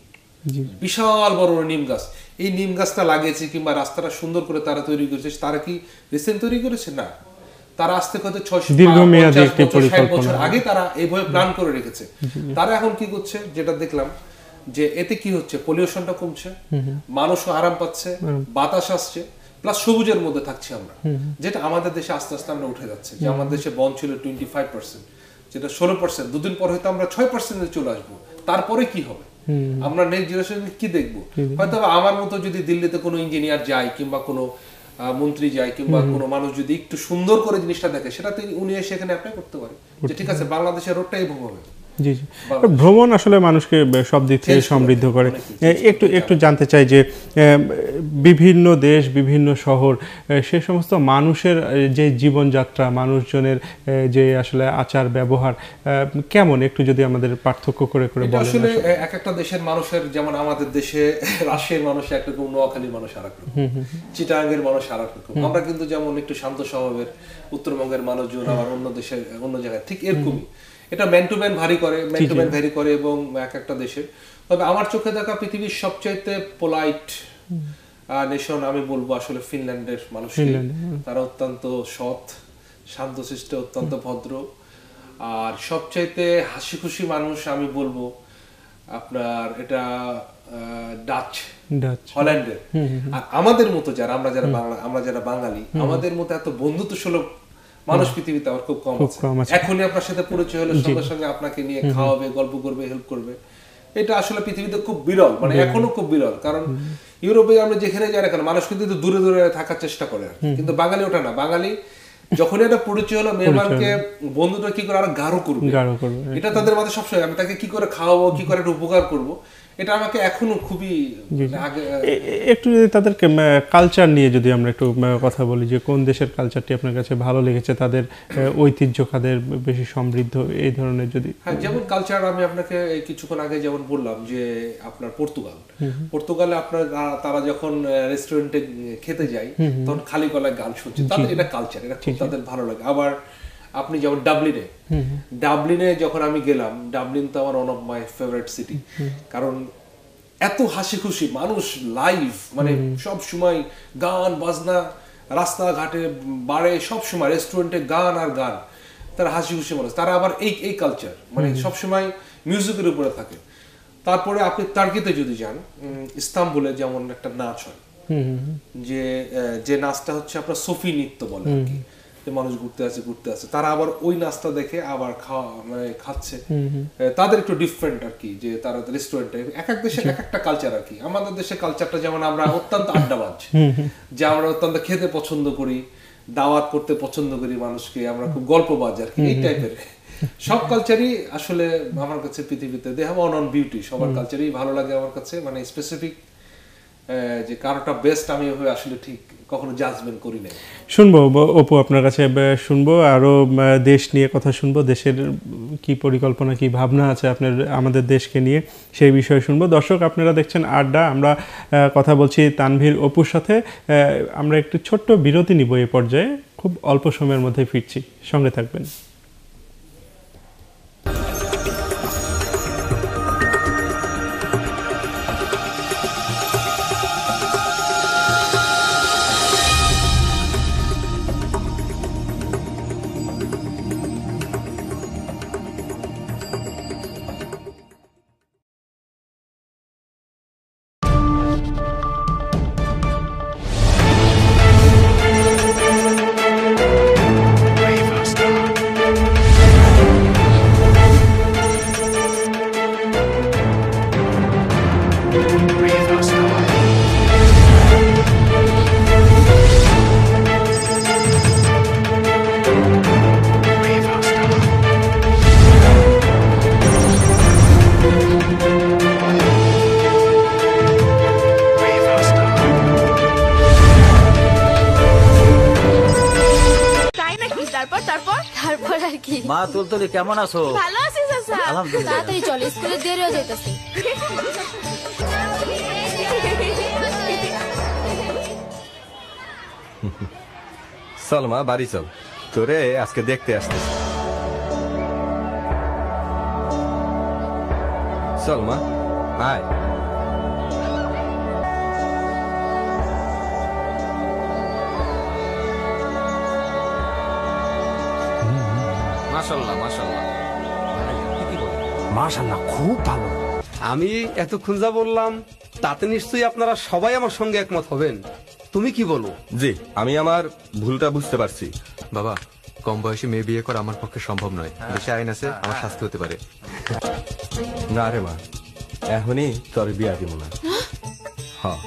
বিশাল বড় বড় নিম গাছ এই নিম গাছটা লাগিয়েছে কিংবা রাস্তাটা সুন্দর করে তারা তৈরি করেছে তারা কি রিসেন্ট তৈরি করেছে না তারা বছর আগে তারা এইভাবে প্ল্যান করে রেখেছে তারা এখন কি করছে যেটা দেখলাম যে এতে কি হচ্ছে পলিউশনটা কমছে মানুষও আরাম পাচ্ছে বাতাস আসছে প্লাস সবুজের মধ্যে থাকছি আমরা যেটা আমাদের দেশে আস্তে আস্তে আমরা উঠে যাচ্ছে যে আমাদের দেশে বন ছিল টোয়েন্টি ফাইভ পার্সেন্ট যেটা ষোলো পার্সেন্ট দুদিন পর হয়তো আমরা ছয় পার্সেন্টে চলে আসবো তারপরে কি হবে আমরা নেক্সট জেনারেশনে কি দেখবো হয়তো আমার মতো যদি দিল্লিতে কোনো ইঞ্জিনিয়ার যায় কিংবা কোনো মন্ত্রী যায় কিংবা কোনো মানুষ যদি একটু সুন্দর করে জিনিসটা দেখে সেটা তিনি উনি সেখানে অ্যাপ্লাই করতে পারে যে ঠিক আছে বাংলাদেশের রোডটা এইভাবে হবে জি জি ভ্রমণ আসলে মানুষকে সব দিক থেকে সমৃদ্ধ করে একটু একটু জানতে চাই যে বিভিন্ন দেশ বিভিন্ন শহর সে সমস্ত মানুষের যে জীবনযাত্রা মানুষজনের যে আসলে আচার ব্যবহার কেমন একটু যদি আমাদের পার্থক্য করে করে আসলে এক একটা দেশের মানুষের যেমন আমাদের দেশে রাশিয়ার মানুষ একরকম নোয়াখালীর মানুষ আর একরকম চিটাঙ্গের মানুষ আর একরকম আমরা কিন্তু যেমন একটু শান্ত স্বভাবের উত্তরবঙ্গের মানুষজন আবার অন্য দেশের অন্য জায়গায় ঠিক এরকমই এটা ম্যান টু ম্যান ভারি করে ম্যান টু ম্যান ভ্যারি করে এবং এক একটা দেশের তবে আমার চোখে দেখা পৃথিবীর সবচাইতে পোলাইট নেশন আমি বলবো আসলে ফিনল্যান্ডের মানুষ তারা অত্যন্ত সৎ শান্তশিষ্ট অত্যন্ত ভদ্র আর সবচাইতে হাসি খুশি মানুষ আমি বলবো আপনার এটা ডাচ হল্যান্ডের আর আমাদের মতো যারা আমরা যারা বাংলা আমরা যারা বাঙালি আমাদের মতো এত বন্ধুত্ব সুলভ মানুষ পৃথিবীতে আমার খুব কম আছে এখনই আপনার সাথে পরিচয় হলে সঙ্গে সঙ্গে আপনাকে নিয়ে খাওয়াবে গল্প করবে হেল্প করবে এটা আসলে পৃথিবীতে খুব বিরল মানে এখনো খুব বিরল কারণ ইউরোপে আমরা যেখানে যাই এখন মানুষ কিন্তু দূরে দূরে থাকার চেষ্টা করে কিন্তু বাঙালি ওটা না বাঙালি যখন এটা পরিচয় হলো মেহমানকে বন্ধুটা কি করে আরো গাঢ় করবে হ্যাঁ। এটা তাদের মাথায় সবসময় আমি তাকে কি করে খাওয়াবো কি করে একটা উপকার করবো এটা আমাকে এখনো খুবই একটু যদি তাদেরকে কালচার নিয়ে যদি আমরা একটু কথা বলি যে কোন দেশের কালচারটি আপনার কাছে ভালো লেগেছে তাদের ঐতিহ্য কাদের বেশি সমৃদ্ধ এই ধরনের যদি হ্যাঁ যেমন কালচার আমি আপনাকে কিছুক্ষণ আগে যেমন বললাম যে আপনার পর্তুগাল পর্তুগালে আপনার তারা যখন রেস্টুরেন্টে খেতে যায় তখন খালি গলায় গান শুনছে তাদের এটা কালচার এটা খুব তাদের ভালো লাগে আবার আপনি যেমন ডাবলিনে ডাবলিনে যখন আমি গেলাম ডাবলিন তো আমার one of my favourite city কারণ এত হাসি খুশি মানুষ লাইভ মানে সব সময় গান বাজনা রাস্তাঘাটে বাড়ে সব সময় রেস্টুরেন্টে গান আর গান তারা হাসি খুশি মানুষ তারা আবার এই এই কালচার মানে সব সময় মিউজিকের উপরে থাকে তারপরে আপনি তার্কিতে যদি যান ইস্তাম্বুলে যেমন একটা নাচ হয় যে যে নাচটা হচ্ছে আপনার সফি নৃত্য বলে আর কি যে মানুষ ঘুরতে আছে ঘুরতে আছে তারা আবার ওই নাস্তা দেখে আবার খাওয়া মানে খাচ্ছে তাদের একটু ডিফারেন্ট আর কি যে তারা রেস্টুরেন্টে এক এক দেশের এক একটা কালচার আর কি আমাদের দেশের কালচারটা যেমন আমরা অত্যন্ত আড্ডাবাজ যে আমরা অত্যন্ত খেতে পছন্দ করি দাওয়াত করতে পছন্দ করি মানুষকে আমরা খুব গল্পবাজ আর কি এই টাইপের সব কালচারই আসলে আমার কাছে পৃথিবীতে they have own own beauty সবার কালচারই ভালো লাগে আমার কাছে মানে স্পেসিফিক যে কারোটা বেস্ট আমি ওইভাবে আসলে ঠিক কখনো জাজমেন্ট করি নাই শুনবো অপু আপনার কাছে শুনবো আরও দেশ নিয়ে কথা শুনবো দেশের কি পরিকল্পনা কি ভাবনা আছে আপনার আমাদের দেশকে নিয়ে সেই বিষয়ে শুনবো দর্শক আপনারা দেখছেন আড্ডা আমরা কথা বলছি তানভীর অপুর সাথে আমরা একটু ছোট্ট বিরতি নিব এ পর্যায়ে খুব অল্প সময়ের মধ্যে ফিরছি সঙ্গে থাকবেন পুতুলি কেমন আছো ভালো আছি চাচা তাড়াতাড়ি চল স্কুলে দেরি হয়ে যাইতেছে চল বাড়ি চল তোরে আজকে দেখতে আসতে চল মাশাল্লাহ খুব ভালো আমি এতক্ষণ যা বললাম তাতে নিশ্চয়ই আপনারা সবাই আমার সঙ্গে একমত হবেন তুমি কি বলো জি আমি আমার ভুলটা বুঝতে পারছি বাবা কম বয়সে মেয়ে বিয়ে করা আমার পক্ষে সম্ভব নয় হ্যাঁ। দেশে আইন আছে আমার শাস্তি হতে পারে না রে মা এখনই তোর বিয়া দিব না হ্যাঁ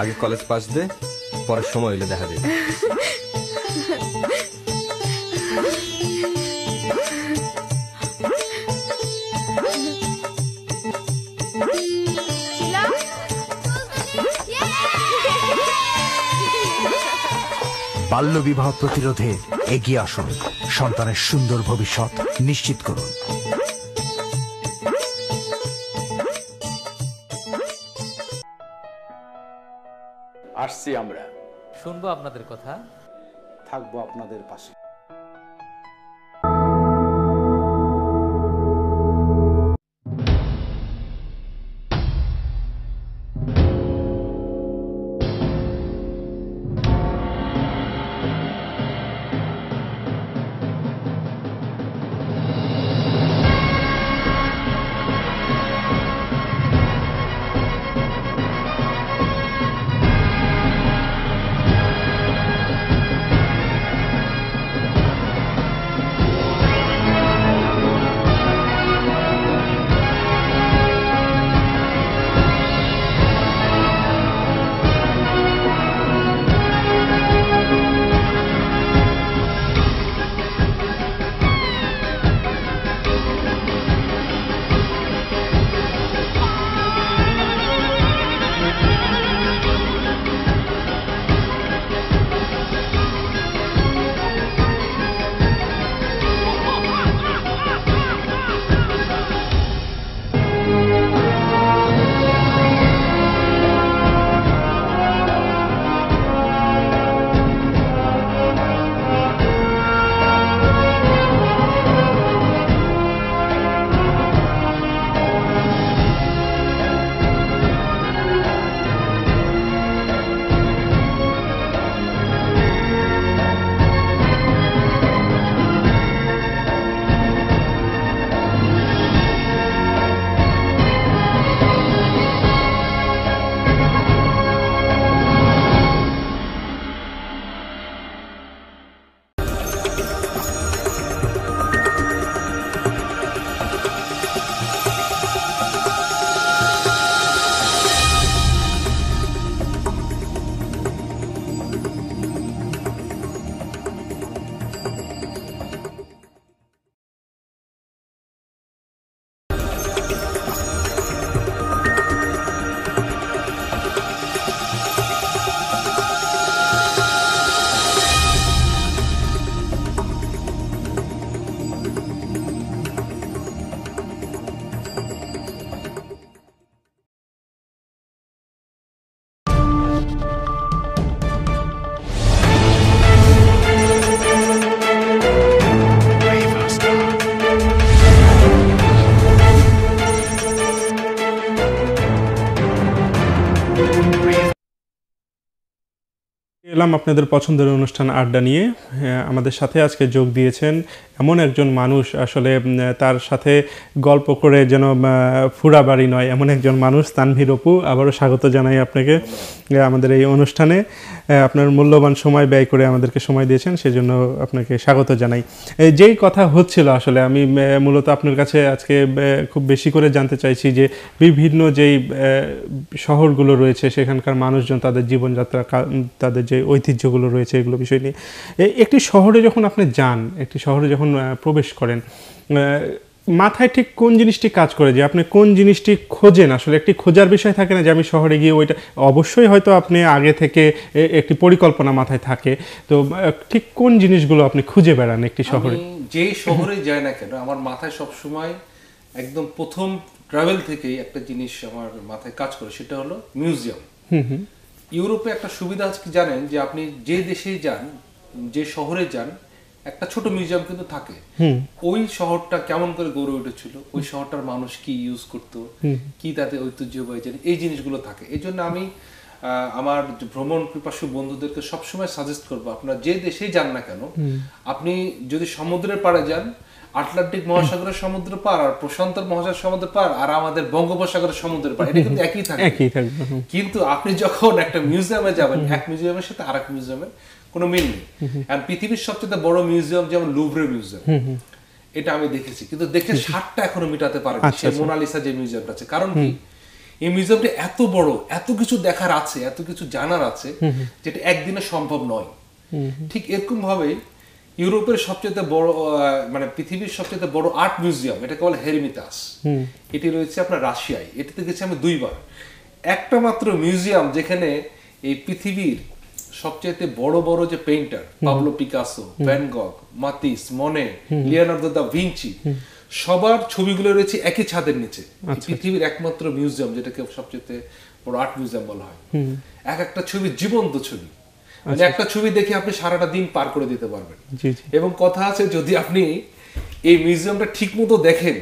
আগে কলেজ পাস দে পরের সময় এলে দেখা যাবে বাল্যবিবাহ প্রতিরোধে এগিয়ে আসুন সন্তানের সুন্দর ভবিষ্যৎ নিশ্চিত করুন আসছি আমরা শুনবো আপনাদের কথা থাকবো আপনাদের পাশে এলাম আপনাদের পছন্দের অনুষ্ঠান আড্ডা নিয়ে হ্যাঁ, আমাদের সাথে আজকে যোগ দিয়েছেন এমন একজন মানুষ আসলে তার সাথে গল্প করে যেন ফুরাবাড়ি নয় এমন একজন মানুষ তানভীর অপু আবারও স্বাগত জানাই আপনাকে আমাদের এই অনুষ্ঠানে আপনার মূল্যবান সময় ব্যয় করে আমাদেরকে সময় দিয়েছেন সেজন্য আপনাকে স্বাগত জানাই যেই কথা হচ্ছিল আসলে আমি মূলত আপনার কাছে আজকে খুব বেশি করে জানতে চাইছি যে বিভিন্ন যেই শহরগুলো রয়েছে সেখানকার মানুষজন তাদের জীবনযাত্রা তাদের যে ঐতিহ্যগুলো রয়েছে এগুলো বিষয় নিয়ে একটি শহরে যখন আপনি যান একটি শহরে যখন প্রবেশ করেন মাথায় ঠিক কোন জিনিসটি কাজ করে যে আপনি কোন জিনিসটি খোঁজেন আসলে একটি খোঁজার বিষয় থাকে না যে আমি শহরে গিয়ে ওইটা অবশ্যই হয়তো আপনি আগে থেকে একটি পরিকল্পনা মাথায় থাকে তো ঠিক কোন জিনিসগুলো আপনি খুঁজে বেড়ান একটি শহরে যেই শহরে যাই না কেন আমার মাথায় সব সময় একদম প্রথম ট্রাভেল থেকেই একটা জিনিস আমার মাথায় কাজ করে সেটা হলো মিউজিয়াম ইউরোপে একটা সুবিধা আজকে জানেন যে আপনি যে দেশেই যান যে শহরে যান একটা ছোট মিউজিয়াম কিন্তু থাকে ওই শহরটা কেমন করে গড়ে উঠেছিল ওই শহরটার মানুষ কি ইউজ করতো কি তাতে ঐতিহ্যবাহী এই জিনিসগুলো থাকে এই জন্য আমি আমার ভ্রমণ পিপাসু বন্ধুদেরকে সবসময় সাজেস্ট করবো আপনারা যে দেশেই যান না কেন আপনি যদি সমুদ্রের পাড়ে যান আটলান্টিক মহাসাগরের সমুদ্র পার আর প্রশান্ত মহাসাগর সমুদ্র পার আর আমাদের বঙ্গোপসাগরের সমুদ্র পার এটা কিন্তু একই থাকে কিন্তু আপনি যখন একটা মিউজিয়ামে যাবেন এক মিউজিয়ামের সাথে আর এক মিউজিয়ামের কোনো মিল নেই অ্যান্ড পৃথিবীর সবচেয়ে বড় মিউজিয়াম যেমন লুভরে মিউজিয়াম এটা আমি দেখেছি কিন্তু দেখে ষাটটা এখনো মেটাতে পারেনি আচ্ছা, সে আচ্ছা। মোনালিসা যে মিউজিয়ামটা আছে কারণ কি এই মিউজিয়ামটা এত বড় এত কিছু দেখার আছে এত কিছু জানার আছে যেটা একদিনে সম্ভব নয় ঠিক এরকম ভাবে ইউরোপের সবচেয়ে বড় মানে পৃথিবীর সবচেয়ে বড় আর্ট মিউজিয়াম এটাকে বলে হেরিমিতাস এটি রয়েছে আপনার রাশিয়ায় এটিতে গেছি আমি দুইবার একটা মাত্র মিউজিয়াম যেখানে এই পৃথিবীর সবচেয়ে বড় বড় যে painter Pablo Picasso Van Gogh Matisse মনে লিওনার্দো দা ভিঞ্চি সবার ছবিগুলো রয়েছে একই ছাদের নিচে আচ্ছা, আচ্ছা। পৃথিবীর একমাত্র মিউজিয়াম যেটাকে সবচেয়ে বড় আর্ট মিউজিয়াম বলা হয় এক একটা ছবি জীবন্ত ছবি আচ্ছা, মানে একটা ছবি দেখে আপনি সারাটা দিন পার করে দিতে পারবেন এবং কথা আছে যদি আপনি এই মিউজিয়ামটা ঠিক মতো দেখেন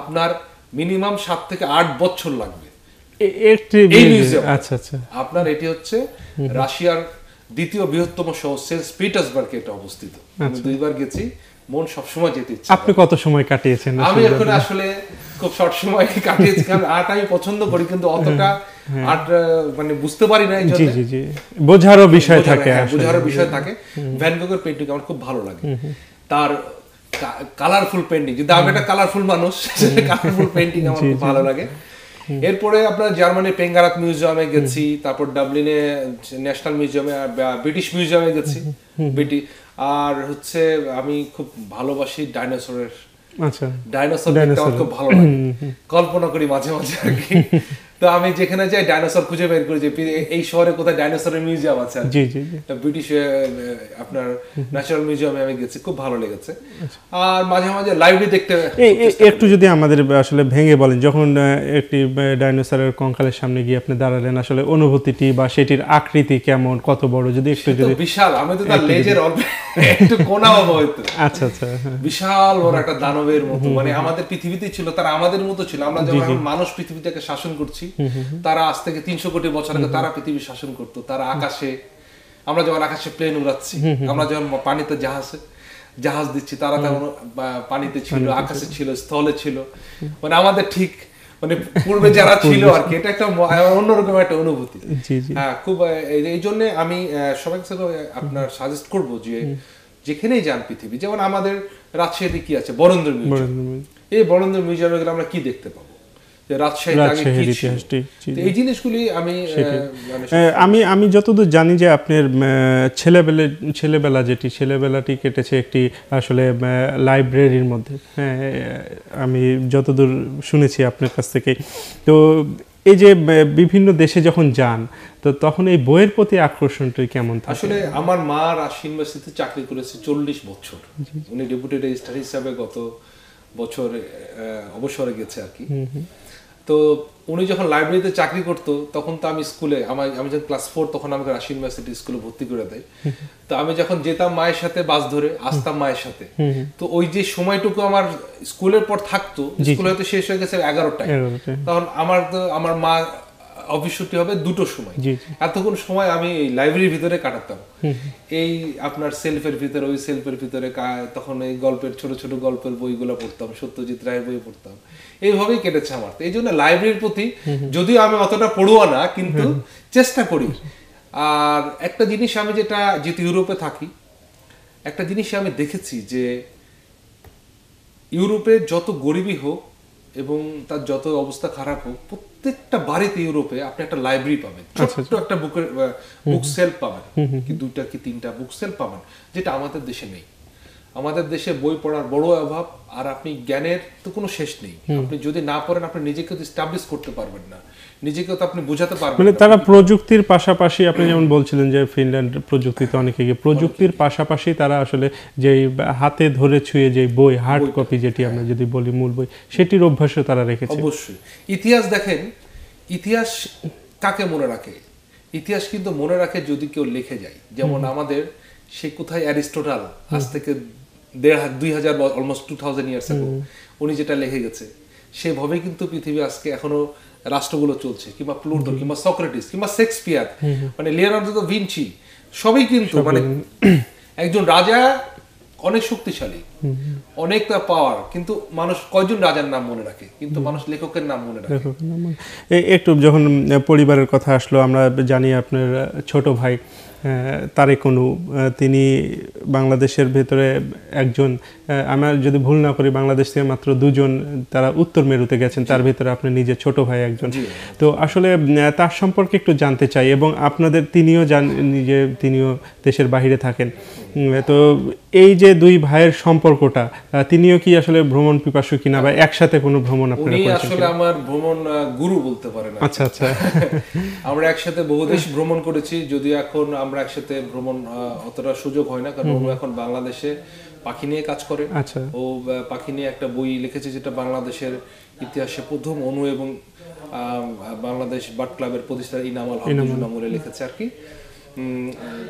আপনার মিনিমাম সাত থেকে আট বছর লাগবে এই মিউজিয়াম আচ্ছা আচ্ছা আপনার এটি হচ্ছে রাশিয়ার দ্বিতীয় বৃহত্তম শহর সেন্ট পিটার্সবার্গে এটা অবস্থিত আমি আচ্ছা। দুইবার গেছি মন সবসময় যেতে ইচ্ছে আপনি কত সময় কাটিয়েছেন আমি এখন আসলে খুব শর্ট সময় কাটিয়েছি কারণ আর্ট আমি পছন্দ করি কিন্তু হ্যাঁ, অতটা হ্যাঁ। আর্ট মানে বুঝতে পারি না জি জি জি বোঝারও বিষয় হ্যাঁ, থাকে বোঝারও বিষয় থাকে ভ্যানগগের পেন্টিং আমার খুব ভালো লাগে তার কালারফুল পেন্টিং যদি আমি একটা কালারফুল মানুষ কালারফুল পেন্টিং আমার খুব ভালো লাগে এরপরে আপনার জার্মানির পেঙ্গারাত মিউজিয়ামে গেছি তারপর ডাবলিনে ন্যাশনাল মিউজিয়ামে ব্রিটিশ মিউজিয়ামে গেছি ব্রিটিশ আর হচ্ছে আমি খুব ভালোবাসি ডাইনোসরের আচ্ছা ডাইনোসর দেখতে আমার খুব ভালো লাগে কল্পনা করি মাঝে মাঝে আর কি তো আমি যেখানে যাই ডাইনোসর খুঁজে বের করি যে এই শহরে কোথায় ডাইনোসরের মিউজিয়াম আছে জি জি তো ব্রিটিশ আপনার ন্যাশনাল মিউজিয়ামে আমি গেছি খুব ভালো লেগেছে আচ্ছা। আর মাঝে মাঝে লাইভলি দেখতে একটু যদি আমাদের আসলে ভেঙে বলেন যখন একটি ডাইনোসরের কঙ্কালের সামনে গিয়ে আপনি দাঁড়ালেন আসলে অনুভূতিটি বা সেটির আকৃতি কেমন কত বড় যদি একটু যদি বিশাল আমি তো তার লেজের অল্প একটু কোনা হয়তো আচ্ছা আচ্ছা হ্যাঁ। বিশাল বড় একটা দানবের মতো মানে আমাদের পৃথিবীতেই ছিল তার আমাদের মতো ছিল আমরা যখন মানুষ পৃথিবীটাকে শাসন করছি তারা আজ থেকে তিনশো কোটি বছর আগে তারা পৃথিবী শাসন করত তারা আকাশে আমরা যখন আকাশে প্লেন উড়াচ্ছি আমরা যখন পানিতে জাহাজ জাহাজ দিচ্ছি তারা তেমন পানিতে ছিল আকাশে ছিল স্থলে ছিল মানে আমাদের ঠিক মানে পূর্বে যারা ছিল আর কি এটা একটা অন্যরকম একটা অনুভূতি হ্যাঁ খুব এই জন্য আমি সবাই সাথে আপনার সাজেস্ট করব যে যেখানেই যান পৃথিবী যেমন আমাদের রাজশাহীতে কি আছে বরেন্দ্র মিউজিয়াম এই বরেন্দ্র মিউজিয়ামে গেলে আমরা কি দেখতে পাবো এই জিনিসগুলি আমি মানে আমি আমি যতদূর জানি যে আপনার ছেলেবেলে ছেলেবেলা যেটি ছেলেবেলাটি কেটেছে একটি আসলে লাইব্রেরির মধ্যে হ্যাঁ আমি যতদূর শুনেছি আপনার কাছ থেকে তো এই যে বিভিন্ন দেশে যখন যান তো তখন এই বইয়ের প্রতি আকর্ষণটি কেমন আসলে আমার মা রাশিয়ান ইউনিভার্সিটিতে চাকরি করেছে চল্লিশ বছর উনি ডেপুটি রেজিস্ট্রার হিসাবে গত বছর অবসরে গেছে আর কি তো উনি যখন লাইব্রেরিতে চাকরি করতো তখন তো আমি স্কুলে আমার আমি যখন ক্লাস ফোর তখন আমাকে রাশি ইউনিভার্সিটি স্কুলে ভর্তি করে দেয় তো আমি যখন যেতাম মায়ের সাথে বাস ধরে আসতাম মায়ের সাথে তো ওই যে সময়টুকু আমার স্কুলের পর থাকতো স্কুল হয়তো শেষ হয়ে গেছে এগারোটায় তখন আমার তো আমার মা অফিস ছুটি হবে দুটো সময় এতক্ষণ সময় আমি লাইব্রেরির ভিতরে কাটাতাম এই আপনার সেলফের ভিতরে ওই সেলফের ভিতরে তখন এই গল্পের ছোট ছোট গল্পের বইগুলো পড়তাম সত্যজিৎ রায়ের বই পড়তাম এইভাবেই কেটেছে আমার এই জন্য লাইব্রেরির প্রতি যদিও আমি অতটা পড়ুয়া না কিন্তু চেষ্টা করি আর একটা জিনিস আমি যেটা যেহেতু ইউরোপে থাকি একটা জিনিস আমি দেখেছি যে ইউরোপে যত গরিবই হোক এবং তার যত অবস্থা খারাপ হোক প্রত্যেকটা বাড়িতে ইউরোপে আপনি একটা লাইব্রেরি পাবেন আচ্ছা, আচ্ছা। ছোট্ট একটা বুকের বুক সেল পাবেন কি দুইটা কি তিনটা বুক সেল পাবেন যেটা আমাদের দেশে নেই আমাদের দেশে বই পড়ার বড় অভাব আর আপনি জ্ঞানের তো কোনো শেষ নেই আপনি যদি না পড়েন আপনি নিজেকে তো স্টাবলিশ করতে পারবেন না নিজেকে তো আপনি বোঝাতে পারবেন মানে তারা প্রযুক্তির পাশাপাশি আপনি যেমন বলছিলেন যে ফিনল্যান্ড প্রযুক্তিতে অনেক এগিয়ে প্রযুক্তির পাশাপাশি তারা আসলে যে হাতে ধরে ছুঁয়ে যে বই হার্ড কপি যেটি আমরা যদি বলি মূল বই সেটির অভ্যাসও তারা রেখেছে অবশ্যই ইতিহাস দেখেন ইতিহাস কাকে মনে রাখে ইতিহাস কিন্তু মনে রাখে যদি কেউ লিখে যায় যেমন আমাদের সে কোথায় অ্যারিস্টোটাল আজ থেকে দেড় দুই হাজার অলমোস্ট টু থাউজেন্ড ইয়ার্স আগে উনি যেটা লিখে গেছে সেভাবে কিন্তু পৃথিবী আজকে এখনো রাষ্ট্রগুলো চলছে কিংবা প্লুটো কিংবা সক্রেটিস কিংবা শেক্সপিয়ার মানে লিওনার্দো দা ভিনচি সবই কিন্তু মানে একজন রাজা অনেক শক্তিশালী অনেক তার পাওয়ার কিন্তু মানুষ কয়জন রাজার নাম মনে রাখে কিন্তু মানুষ লেখকের নাম মনে রাখে একটু যখন পরিবারের কথা আসলো আমরা জানি আপনার ছোট ভাই তারে কোনো তিনি বাংলাদেশের ভেতরে একজন আমার যদি ভুল না করি বাংলাদেশ থেকে মাত্র দুজন তারা উত্তর মেরুতে গেছেন তার ভেতরে আপনি নিজে ছোট ভাই একজন তো আসলে তার সম্পর্কে একটু জানতে চাই এবং আপনাদের তিনিও জান নিজে তিনিও দেশের বাহিরে থাকেন তো এই যে দুই ভাইয়ের সম্পর্কটা তিনিও কি আসলে ভ্রমণ পিপাসু কিনা বা একসাথে কোনো ভ্রমণ আপনারা আসলে আমার ভ্রমণ গুরু বলতে পারেন আচ্ছা আচ্ছা আমরা একসাথে বহু দেশ ভ্রমণ করেছি যদি এখন আমরা একসাথে ভ্রমণ অতটা সুযোগ হয় না কারণ এখন বাংলাদেশে পাখি নিয়ে কাজ করে আচ্ছা। ও পাখি নিয়ে একটা বই লিখেছে যেটা বাংলাদেশের ইতিহাসে প্রথম অনু এবং বাংলাদেশ বার্ড ক্লাবের প্রতিষ্ঠা ইনামাল হক লিখেছে আর কি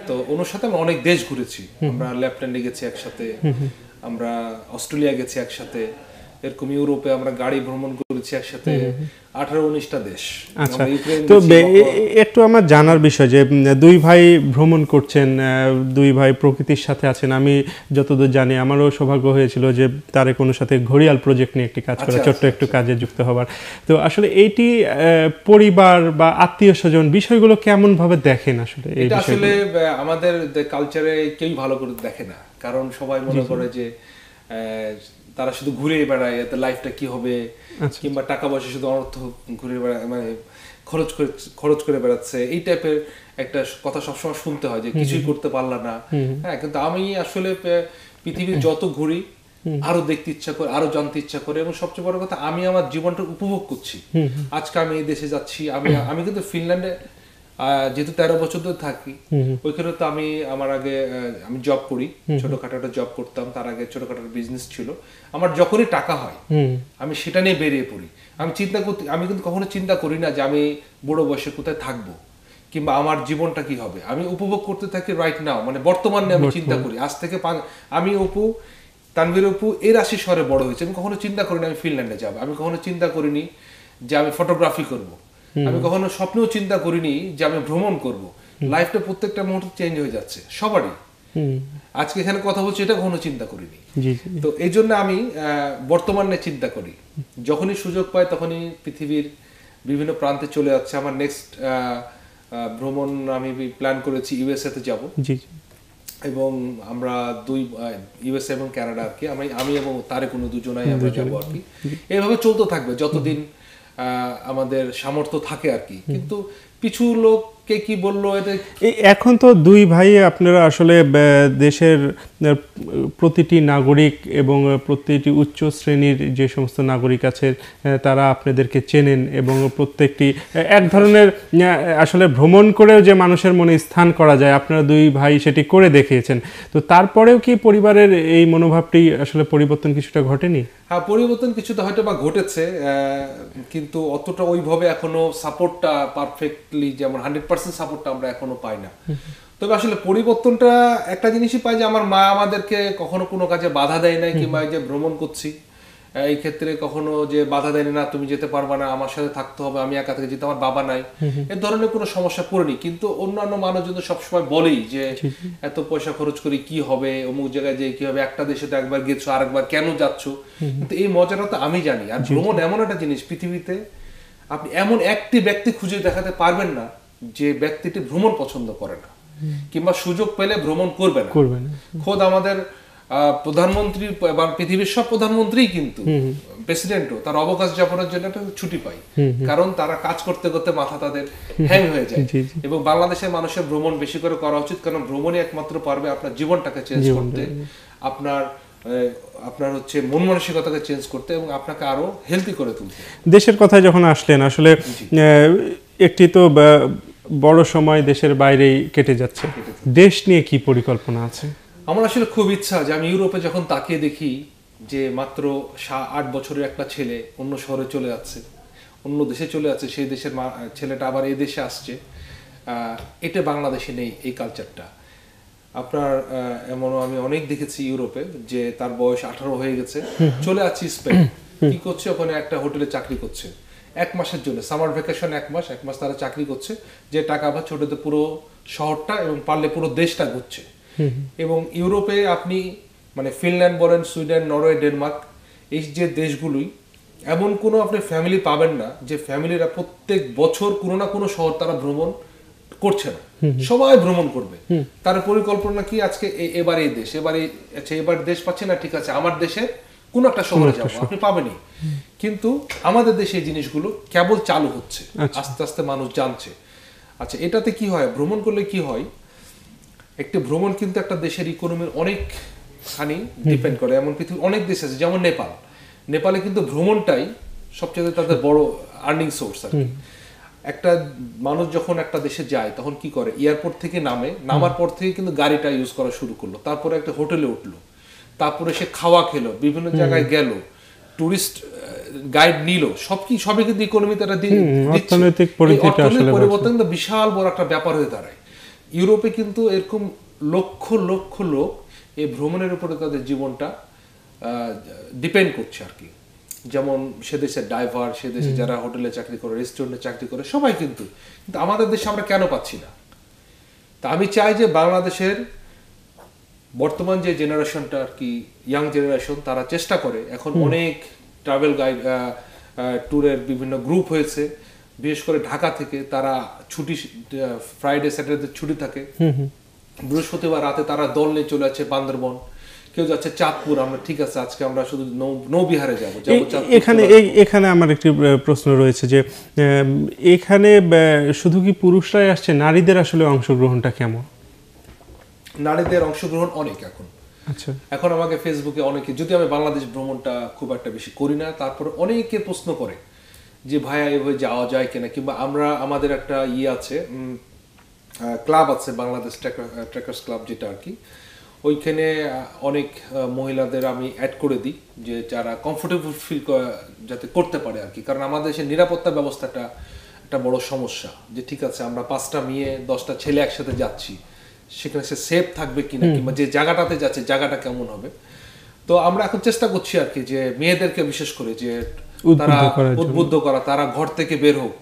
তো ওনার সাথে আমরা অনেক দেশ ঘুরেছি আমরা ল্যাপট্যান্ডে গেছি একসাথে আমরা অস্ট্রেলিয়া গেছি একসাথে এরকম ইউরোপে আমরা গাড়ি ভ্রমণ করেছি একসাথে আঠারো উনিশটা দেশ আচ্ছা তো একটু আমার জানার বিষয় যে দুই ভাই ভ্রমণ করছেন দুই ভাই প্রকৃতির সাথে আছেন আমি যতদূর জানি আমারও সৌভাগ্য হয়েছিল যে তারে কোনো সাথে ঘড়িয়াল প্রজেক্ট নিয়ে একটি কাজ আচ্ছা, করা আচ্ছা, ছোট্ট একটু আচ্ছা। কাজে যুক্ত হবার তো আসলে এইটি পরিবার বা আত্মীয় স্বজন বিষয়গুলো কেমনভাবে দেখেন আসলে এই আসলে আমাদের কালচারে কেউ ভালো করে দেখে না কারণ সবাই মনে করে যে তারা শুধু ঘুরে বেড়ায় এতে লাইফটা কি হবে আচ্ছা, আচ্ছা। কিংবা টাকা পয়সা শুধু অর্থ ঘুরে বেড়ায় মানে খরচ করে খরচ করে বেড়াচ্ছে এই টাইপের একটা কথা সবসময় শুনতে হয় যে কিছুই করতে পারলাম না হ্যাঁ কিন্তু আমি আসলে পৃথিবীর যত ঘুরি আরো দেখতে ইচ্ছা করে আরো জানতে ইচ্ছা করে এবং সবচেয়ে বড় কথা আমি আমার জীবনটা উপভোগ করছি আজকে আমি এই দেশে যাচ্ছি আমি আমি কিন্তু ফিনল্যান্ডে যেহেতু তেরো বছর ধরে থাকি ওইখানে তো আমি আমার আগে আমি জব করি ছোটখাটো একটা জব করতাম তার আগে ছোটখাটো বিজনেস ছিল আমার যখনই টাকা হয় আমি সেটা নিয়ে বেরিয়ে পড়ি আমি চিন্তা করতে আমি কিন্তু কখনো চিন্তা করি না যে আমি বড় বয়সে কোথায় থাকবো কিংবা আমার জীবনটা কি হবে আমি উপভোগ করতে থাকি রাইট নাও মানে বর্তমানে আমি চিন্তা করি আজ থেকে আমি অপু তানভীর অপু এর আশি স্বরে বড় হয়েছে আমি কখনো চিন্তা করিনি আমি ফিনল্যান্ডে যাবো আমি কখনো চিন্তা করিনি যে আমি ফটোগ্রাফি করবো আমি কখনো স্বপ্নেও চিন্তা করিনি যে আমি ভ্রমণ করব লাইফটা প্রত্যেকটা মুহূর্তে চেঞ্জ হয়ে যাচ্ছে সবারই আজকে এখানে কথা বলছি এটা কখনো চিন্তা করিনি তো এই জন্য আমি বর্তমানে চিন্তা করি যখনই সুযোগ পাই তখনই পৃথিবীর বিভিন্ন প্রান্তে চলে যাচ্ছে আমার নেক্সট ভ্রমণ আমি প্ল্যান করেছি ইউএসএ তে যাব এবং আমরা দুই ইউএসএ এবং ক্যানাডা আর কি আমি আমি এবং তারে কোনো দুজনাই আমরা যাবো আর কি এইভাবে চলতে থাকবে যতদিন আমাদের সামর্থ্য থাকে আর কি কিন্তু কিছু লোক কে কি বললো এটা এখন তো দুই ভাই আপনারা আসলে দেশের প্রতিটি নাগরিক এবং প্রতিটি উচ্চ শ্রেণীর যে সমস্ত নাগরিক আছে তারা আপনাদেরকে চেনেন এবং প্রত্যেকটি এক ধরনের আসলে ভ্রমণ করেও যে মানুষের মনে স্থান করা যায় আপনারা দুই ভাই সেটি করে দেখিয়েছেন তো তারপরেও কি পরিবারের এই মনোভাবটি আসলে পরিবর্তন কিছুটা ঘটেনি হ্যাঁ পরিবর্তন কিছু তো হয়তো বা ঘটেছে কিন্তু অতটা ওইভাবে এখনো সাপোর্টটা পারফেক্টলি যেমন হান্ড্রেড পার্সেন্ট সাপোর্টটা আমরা এখনো পাই না তবে আসলে পরিবর্তনটা একটা জিনিসই পাই যে আমার মা আমাদেরকে কখনো কোনো কাজে বাধা দেয় নাই কিংবা যে ভ্রমণ করছি এই ক্ষেত্রে কখনো যে বাধা দেয়নি না তুমি যেতে পারবা না আমার সাথে থাকতে হবে আমি একা থেকে যেতে আমার বাবা নাই এ ধরনের কোনো সমস্যা পড়েনি কিন্তু অন্যান্য মানুষ তো সবসময় বলেই যে এত পয়সা খরচ করে কি হবে অমুক জায়গায় যে কি হবে একটা দেশে তো একবার গেছো আরেকবার কেন যাচ্ছ কিন্তু এই মজাটা তো আমি জানি আর ভ্রমণ এমন একটা জিনিস পৃথিবীতে আপনি এমন একটি ব্যক্তি খুঁজে দেখাতে পারবেন না যে ব্যক্তিটি ভ্রমণ পছন্দ করে না কিংবা সুযোগ পেলে ভ্রমণ করবে না খোদ আমাদের প্রধানমন্ত্রী এবার পৃথিবীর সব প্রধানমন্ত্রী কিন্তু প্রেসিডেন্টও তার অবকাশ যাপনের জন্য একটা ছুটি পায় কারণ তারা কাজ করতে করতে মাথা তাদের হ্যাং হয়ে যায় এবং বাংলাদেশের মানুষের ভ্রমণ বেশি করে করা উচিত কারণ ভ্রমণই একমাত্র পারবে আপনার জীবনটাকে চেঞ্জ করতে আপনার আপনার হচ্ছে মন মানসিকতাকে চেঞ্জ করতে এবং আপনাকে আরো হেলদি করে তুলতে দেশের কথায় যখন আসলেন আসলে একটি তো বড় সময় দেশের বাইরেই কেটে যাচ্ছে দেশ নিয়ে কি পরিকল্পনা আছে আমার আসলে খুব ইচ্ছা যে আমি ইউরোপে যখন তাকিয়ে দেখি যে মাত্র আট বছরের একটা ছেলে অন্য শহরে চলে যাচ্ছে অন্য দেশে চলে যাচ্ছে সেই দেশের ছেলেটা আবার এ দেশে আসছে এটা বাংলাদেশে নেই এই কালচারটা আপনার এমনও আমি অনেক দেখেছি ইউরোপে যে তার বয়স আঠারো হয়ে গেছে চলে আসছি স্পেন কি করছে ওখানে একটা হোটেলে চাকরি করছে এক মাসের জন্য সামার ভ্যাকেশন এক মাস এক মাস তারা চাকরি করছে যে টাকা আবার ছোটতে পুরো শহরটা এবং পারলে পুরো দেশটা ঘুরছে এবং ইউরোপে আপনি মানে ফিনল্যান্ড বলেন সুইডেন নরওয়ে ডেনমার্ক এই যে দেশগুলোই এমন কোনো আপনি ফ্যামিলি পাবেন না যে ফ্যামিলিরা প্রত্যেক বছর কোনো না কোনো শহর তারা ভ্রমণ করছে না সবাই ভ্রমণ করবে তার পরিকল্পনা কি আজকে এবার এই দেশ এবার আচ্ছা এবার দেশ পাচ্ছে না ঠিক আছে আমার দেশে কোন একটা শহরে যাবো আপনি পাবেনি কিন্তু আমাদের দেশে এই জিনিসগুলো কেবল চালু হচ্ছে আচ্ছা। আস্তে আস্তে মানুষ জানছে আচ্ছা এটাতে কি হয় ভ্রমণ করলে কি হয় একটি ভ্রমণ কিন্তু একটা দেশের ইকোনমির অনেকখানি ডিপেন্ড করে এমন পৃথিবীর অনেক দেশ আছে যেমন নেপাল নেপালে কিন্তু ভ্রমণটাই সবচেয়ে তাদের বড় আর্নিং সোর্স আর একটা মানুষ যখন একটা দেশে যায় তখন কি করে এয়ারপোর্ট থেকে নামে নামার পর থেকে কিন্তু গাড়িটা ইউজ করা শুরু করলো তারপরে একটা হোটেলে উঠলো তারপরে সে খাওয়া খেলো বিভিন্ন জায়গায় গেল টুরিস্ট গাইড নিল সব কি সবই কিন্তু ইকোনমিতে একটা দিন অর্থনৈতিক পরিবর্তন বিশাল বড় একটা ব্যাপার হয়ে দাঁড়ায় ইউরোপে কিন্তু এরকম লক্ষ লক্ষ লোক এই ভ্রমণের উপরে তাদের জীবনটা ডিপেন্ড করছে আর কি যেমন সে দেশের ড্রাইভার সে দেশে যারা হোটেলে চাকরি করে রেস্টুরেন্টে চাকরি করে সবাই কিন্তু কিন্তু আমাদের দেশে আমরা কেন পাচ্ছি না তা আমি চাই যে বাংলাদেশের বর্তমান যে জেনারেশনটা আর কি ইয়াং জেনারেশন তারা চেষ্টা করে এখন অনেক ট্রাভেল গাইড ট্যুরের বিভিন্ন গ্রুপ হয়েছে বিশেষ করে ঢাকা থেকে তারা ছুটি ফ্রাইডে স্যাটারডে ছুটি থাকে বৃহস্পতিবার রাতে তারা দল নিয়ে চলে যাচ্ছে বান্দরবন কেউ যাচ্ছে চাঁদপুর আমরা ঠিক আছে আজকে আমরা শুধু নৌবিহারে যাবো এখানে এখানে আমার একটি প্রশ্ন রয়েছে যে এখানে শুধু কি পুরুষরাই আসছে নারীদের আসলে অংশগ্রহণটা কেমন নারীদের অংশগ্রহণ অনেক এখন আচ্ছা এখন আমাকে ফেসবুকে অনেকে যদি আমি বাংলাদেশ ভ্রমণটা খুব একটা বেশি করি না তারপরে অনেকে প্রশ্ন করে যে ভাইয়া এভাবে যাওয়া যায় কিনা কিংবা আমরা আমাদের একটা ইয়ে আছে ক্লাব আছে বাংলাদেশ ট্রেকার্স ক্লাব যেটা আর কি ওইখানে অনেক মহিলাদের আমি অ্যাড করে দিই যে যারা কমফোর্টেবল ফিল যাতে করতে পারে আর কি কারণ আমাদের সে নিরাপত্তা ব্যবস্থাটা একটা বড় সমস্যা যে ঠিক আছে আমরা পাঁচটা মেয়ে দশটা ছেলে একসাথে যাচ্ছি সেখানে সে সেফ থাকবে কি না কিংবা যে জায়গাটাতে যাচ্ছে জায়গাটা কেমন হবে তো আমরা এখন চেষ্টা করছি আর কি যে মেয়েদেরকে বিশেষ করে যে তারা উদ্বুদ্ধ করা তারা ঘর থেকে বের হোক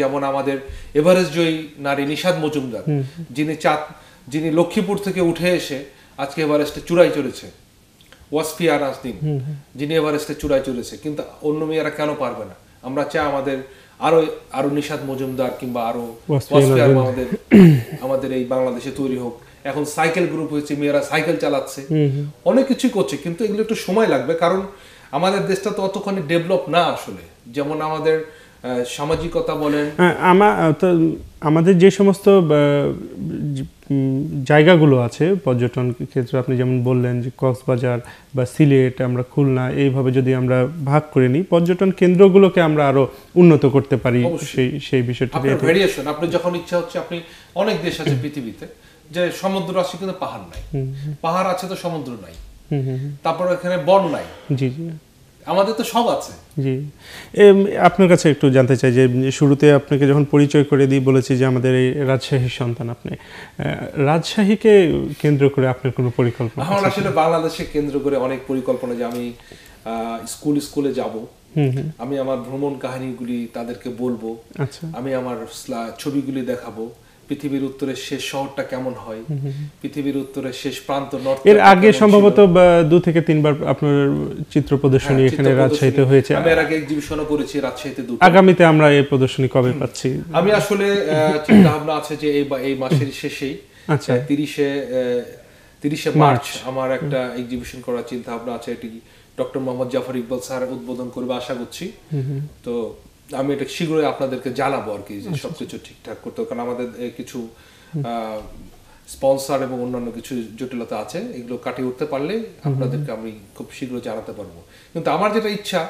যেমন আমাদের এভারেস্ট জয়ী নারী নিষাদ মজুমদার যিনি চাঁদ যিনি লক্ষ্মীপুর থেকে উঠে এসে আজকে এভারেস্টে চূড়াই চড়েছে ওয়াসফিয়া নাসদিন যিনি এভারেস্টে চূড়াই চড়েছে কিন্তু অন্য মেয়েরা কেন পারবে না আমরা চাই আমাদের আরো আরো নিষাদ মজুমদার কিংবা আরো আমাদের আমাদের এই বাংলাদেশে তৈরি হোক এখন সাইকেল গ্রুপ হয়েছে মেয়েরা সাইকেল চালাচ্ছে অনেক কিছুই করছে কিন্তু এগুলো একটু সময় লাগবে কারণ আমাদের দেশটা তো অতক্ষণে ডেভেলপ না আসলে যেমন আমাদের সামাজিকতা বলেন হ্যাঁ, আমাদের যে সমস্ত জায়গাগুলো আছে পর্যটন ক্ষেত্রে আপনি যেমন বললেন যে কক্সবাজার বা সিলেট আমরা খুলনা এইভাবে যদি আমরা ভাগ করে নিই পর্যটন কেন্দ্রগুলোকে আমরা আরো উন্নত করতে পারি সেই সেই বিষয়টা ভেরিয়েশন আপনি যখন ইচ্ছা হচ্ছে আপনি অনেক দেশ আছে পৃথিবীতে যে সমুদ্র আছে কিন্তু পাহাড় নাই পাহাড় আছে তো সমুদ্র নাই তারপর এখানে বন নাই জি জি আমাদের তো সব আছে জি আপনার কাছে একটু জানতে চাই যে শুরুতে আপনাকে যখন পরিচয় করে দিই বলেছি যে আমাদের এই রাজশাহীর সন্তান আপনি রাজশাহীকে কেন্দ্র করে আপনার কোনো পরিকল্পনা আমার আসলে বাংলাদেশে কেন্দ্র করে অনেক পরিকল্পনা যে আমি স্কুল স্কুলে যাব আমি আমার ভ্রমণ কাহিনীগুলি তাদেরকে বলবো আচ্ছা। আমি আমার ছবিগুলি দেখাবো পৃথিবীর উত্তরের শেষ শহরটা কেমন হয় পৃথিবীর উত্তরের শেষ প্রান্ত নর্থ এর আগে সম্ভবত দু থেকে তিনবার আপনার চিত্র হ্যাঁ, প্রদর্শনী এখানে রাজশাহীতে হয়েছে আমি এর আগে এক্সিবিশনও করেছি রাজশাহীতে দুটো আগামীতে আমরা এই প্রদর্শনী কবে পাচ্ছি আমি আসলে চিন্তা ভাবনা আছে যে এই এই মাসের শেষেই আচ্ছা 30 এ 30 মার্চ আমার একটা এক্সিবিশন করার চিন্তা ভাবনা আছে এটি ডক্টর মোহাম্মদ জাফর ইকবাল স্যার উদ্বোধন করবে আশা করছি তো আমি এটা শীঘ্রই আপনাদেরকে জানাবো আর কি যে ঠিকঠাক করতে কারণ আমাদের কিছু স্পন্সর এবং অন্যান্য কিছু জটিলতা আছে এগুলো কাটিয়ে উঠতে পারলে আপনাদেরকে আমি খুব শীঘ্র জানাতে পারবো কিন্তু আমার যেটা ইচ্ছা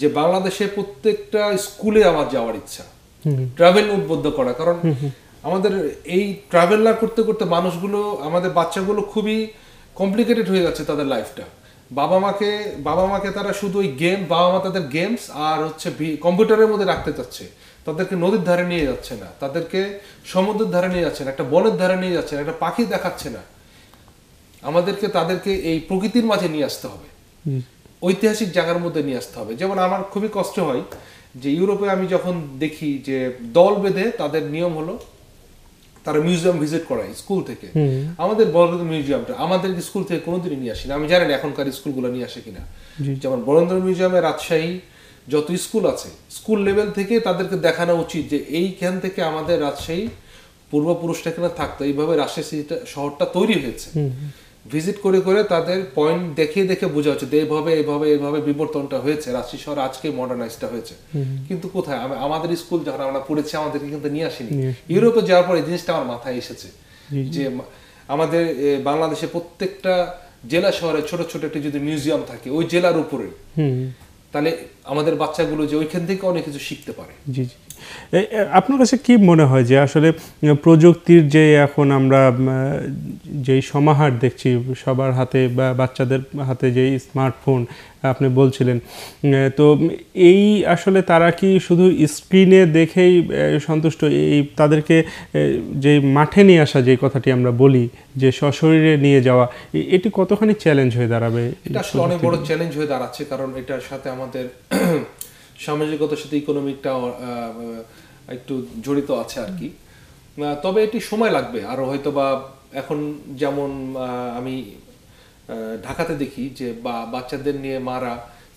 যে বাংলাদেশে প্রত্যেকটা স্কুলে আমার যাওয়ার ইচ্ছা ট্রাভেল উদ্বুদ্ধ করা কারণ আমাদের এই ট্রাভেল না করতে করতে মানুষগুলো আমাদের বাচ্চাগুলো খুবই কমপ্লিকেটেড হয়ে যাচ্ছে তাদের লাইফটা বাবা মাকে বাবা মাকে তারা শুধু ওই গেম বাবা মা তাদের গেমস আর হচ্ছে কম্পিউটারের মধ্যে রাখতে চাচ্ছে তাদেরকে নদীর ধারে নিয়ে যাচ্ছে না তাদেরকে সমুদ্রের ধারে নিয়ে যাচ্ছে না একটা বনের ধারে নিয়ে যাচ্ছে না একটা পাখি দেখাচ্ছে না আমাদেরকে তাদেরকে এই প্রকৃতির মাঝে নিয়ে আসতে হবে ঐতিহাসিক জায়গার মধ্যে নিয়ে আসতে হবে যেমন আমার খুবই কষ্ট হয় যে ইউরোপে আমি যখন দেখি যে দল বেঁধে তাদের নিয়ম হলো তারা মিউজিয়াম ভিজিট করায় স্কুল থেকে আমাদের বরেন্দ্র মিউজিয়ামটা আমাদের স্কুল থেকে কোনোদিনই নিয়ে আসি না আমি জানি না এখনকার স্কুলগুলো নিয়ে আসে কিনা যেমন বরেন্দ্র মিউজিয়ামে রাজশাহী যত স্কুল আছে স্কুল লেভেল থেকে তাদেরকে দেখানো উচিত যে এইখান থেকে আমাদের রাজশাহী পূর্বপুরুষটা এখানে থাকতো এইভাবে রাজশাহী শহরটা তৈরি হয়েছে ভিজিট করে করে তাদের পয়েন্ট দেখে দেখে বোঝা হচ্ছে এইভাবে এইভাবে এইভাবে বিবর্তনটা হয়েছে রাশি শহর আজকে মডার্নাইজটা হয়েছে কিন্তু কোথায় আমাদের স্কুল যখন আমরা পড়েছি আমাদেরকে কিন্তু নিয়ে আসিনি ইউরোপে যাওয়ার পর এই জিনিসটা আমার মাথায় এসেছে যে আমাদের বাংলাদেশে প্রত্যেকটা জেলা শহরে ছোট ছোট একটি যদি মিউজিয়াম থাকে ওই জেলার উপরে তাহলে আমাদের বাচ্চাগুলো যে ওইখান থেকে অনেক কিছু শিখতে পারে জি জি আপনার কাছে কি মনে হয় যে আসলে প্রযুক্তির যে এখন আমরা যেই সমাহার দেখছি সবার হাতে বা বাচ্চাদের হাতে যেই স্মার্টফোন আপনি বলছিলেন তো এই আসলে তারা কি শুধু স্ক্রিনে দেখেই সন্তুষ্ট এই তাদেরকে যে মাঠে নিয়ে আসা যে কথাটি আমরা বলি যে সশরীরে নিয়ে যাওয়া এটি কতখানি চ্যালেঞ্জ হয়ে দাঁড়াবে এটা আসলে অনেক বড় চ্যালেঞ্জ হয়ে দাঁড়াচ্ছে কারণ এটার সাথে আমাদের সামাজিকতার সাথে ইকোনমিকটা একটু জড়িত আছে আর কি তবে এটি সময় লাগবে আরও হয়তো বা এখন যেমন আমি ঢাকাতে দেখি যে বা বাচ্চাদের নিয়ে মারা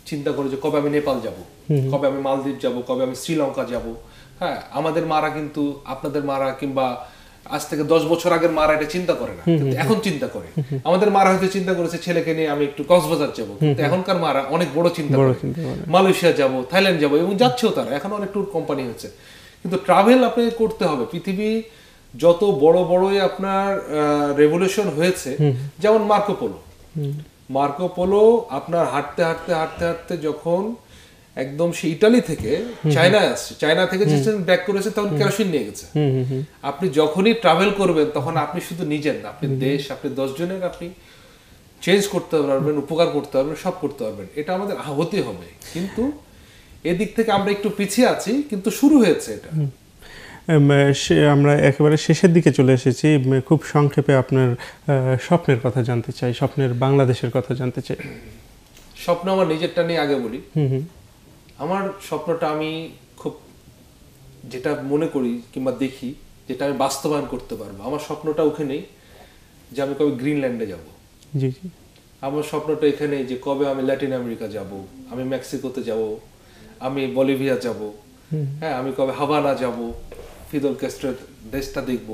চিন্তা করে যে কবে আমি নেপাল যাব কবে আমি মালদ্বীপ যাব কবে আমি শ্রীলঙ্কা যাব হ্যাঁ আমাদের মারা কিন্তু আপনাদের মারা কিংবা আজ থেকে দশ বছর আগের মারা এটা চিন্তা করে না এখন চিন্তা করে আমাদের মারা হয়তো চিন্তা করেছে ছেলেকে নিয়ে আমি একটু কক্সবাজার যাবো এখনকার মারা অনেক বড় চিন্তা করে মালয়েশিয়া যাবো থাইল্যান্ড যাবো এবং যাচ্ছেও তারা এখন অনেক ট্যুর কোম্পানি হচ্ছে কিন্তু ট্রাভেল আপনাকে করতে হবে পৃথিবী যত বড় বড়ই আপনার রেভলিউশন হয়েছে যেমন মার্কোপোলো মার্কোপোলো আপনার হাঁটতে হাঁটতে হাঁটতে হাঁটতে যখন একদম সে ইটালি থেকে চায়না আসছে চায়না থেকে যে ব্যাক করেছে তখন কেরোসিন নিয়ে গেছে আপনি যখনই ট্রাভেল করবেন তখন আপনি শুধু নিজের না আপনি দেশ আপনি দশজনের আপনি চেঞ্জ করতে পারবেন উপকার করতে পারবেন সব করতে পারবেন এটা আমাদের হতে হবে কিন্তু এদিক থেকে আমরা একটু পিছিয়ে আছি কিন্তু শুরু হয়েছে এটা সে আমরা একেবারে শেষের দিকে চলে এসেছি খুব সংক্ষেপে আপনার স্বপ্নের কথা জানতে চাই স্বপ্নের বাংলাদেশের কথা জানতে চাই স্বপ্ন আমার নিজেরটা নিয়ে আগে বলি হুম আমার স্বপ্নটা আমি খুব যেটা মনে করি কিংবা দেখি যেটা আমি বাস্তবায়ন করতে পারবো আমার স্বপ্নটা ওখানেই যে আমি কবে গ্রিনল্যান্ডে যাব জি জি আমার স্বপ্নটা এখানে যে কবে আমি ল্যাটিন আমেরিকা যাব আমি মেক্সিকোতে যাব আমি বলিভিয়া যাব হ্যাঁ আমি কবে হাবানা যাব ফিদল ক্যাস্ট্রের দেশটা দেখব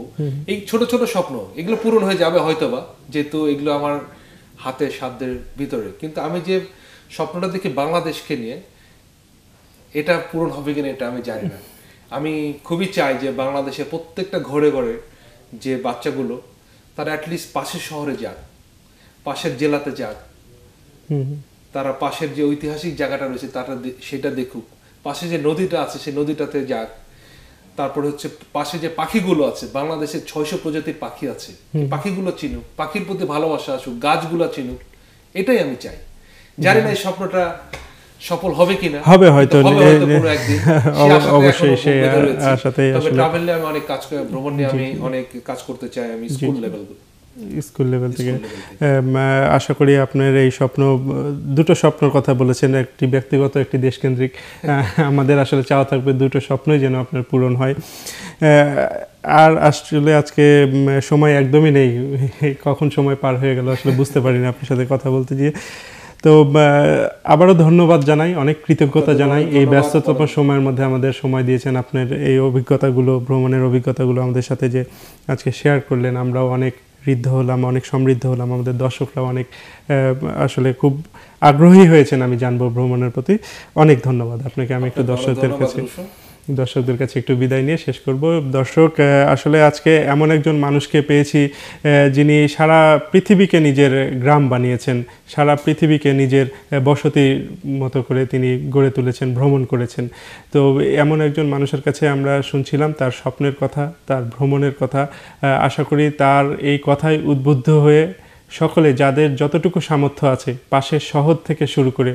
এই ছোট ছোট স্বপ্ন এগুলো পূরণ হয়ে যাবে হয়তোবা যেহেতু এগুলো আমার হাতে সাধ্যের ভিতরে কিন্তু আমি যে স্বপ্নটা দেখি বাংলাদেশকে নিয়ে এটা পূরণ হবে কিনা এটা আমি জানি না আমি খুবই চাই যে বাংলাদেশে প্রত্যেকটা ঘরে ঘরে যে বাচ্চাগুলো তারা অ্যাটলিস্ট পাশের শহরে যাক পাশের জেলাতে যাক তারা পাশের যে ঐতিহাসিক জায়গাটা রয়েছে তারা সেটা দেখুক পাশে যে নদীটা আছে সেই নদীটাতে যাক তারপরে হচ্ছে পাশে যে পাখিগুলো আছে বাংলাদেশের ছয়শো প্রজাতির পাখি আছে পাখিগুলো চিনুক পাখির প্রতি ভালোবাসা আসুক গাছগুলো চিনুক এটাই আমি চাই জানি না এই স্বপ্নটা সফল হবে কিনা হবে হয়তো অবশ্যই সে আসলে ট্রাভেল আমি অনেক কাজ ভ্রমণ নিয়ে আমি অনেক কাজ করতে চাই আমি স্কুল লেভেল স্কুল লেভেল থেকে আশা করি আপনার এই স্বপ্ন দুটো স্বপ্নের কথা বলেছেন একটি ব্যক্তিগত একটি দেশকেন্দ্রিক আমাদের আসলে চাওয়া থাকবে দুটো স্বপ্নই যেন আপনার পূরণ হয় আর আসলে আজকে সময় একদমই নেই কখন সময় পার হয়ে গেল আসলে বুঝতে পারিনি আপনার সাথে কথা বলতে গিয়ে তো আবারও ধন্যবাদ জানাই অনেক কৃতজ্ঞতা জানাই এই ব্যস্ততম সময়ের মধ্যে আমাদের সময় দিয়েছেন আপনার এই অভিজ্ঞতাগুলো ভ্রমণের অভিজ্ঞতাগুলো আমাদের সাথে যে আজকে শেয়ার করলেন আমরাও অনেক ঋদ্ধ হলাম অনেক সমৃদ্ধ হলাম আমাদের দর্শকরাও অনেক আসলে খুব আগ্রহী হয়েছেন আমি জানবো ভ্রমণের প্রতি অনেক ধন্যবাদ আপনাকে আমি একটু দর্শকদের কাছে দর্শকদের কাছে একটু বিদায় নিয়ে শেষ করব দর্শক আসলে আজকে এমন একজন মানুষকে পেয়েছি যিনি সারা পৃথিবীকে নিজের গ্রাম বানিয়েছেন সারা পৃথিবীকে নিজের বসতির মতো করে তিনি গড়ে তুলেছেন ভ্রমণ করেছেন তো এমন একজন মানুষের কাছে আমরা শুনছিলাম তার স্বপ্নের কথা তার ভ্রমণের কথা আশা করি তার এই কথায় উদ্বুদ্ধ হয়ে সকলে যাদের যতটুকু সামর্থ্য আছে পাশের শহর থেকে শুরু করে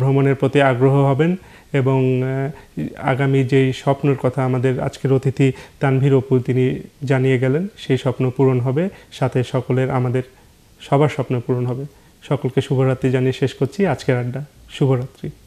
ভ্রমণের প্রতি আগ্রহ হবেন এবং আগামী যেই স্বপ্নর কথা আমাদের আজকের অতিথি তানভীর অপুল তিনি জানিয়ে গেলেন সেই স্বপ্ন পূরণ হবে সাথে সকলের আমাদের সবার স্বপ্ন পূরণ হবে সকলকে শুভরাত্রি জানিয়ে শেষ করছি আজকের আড্ডা শুভরাত্রি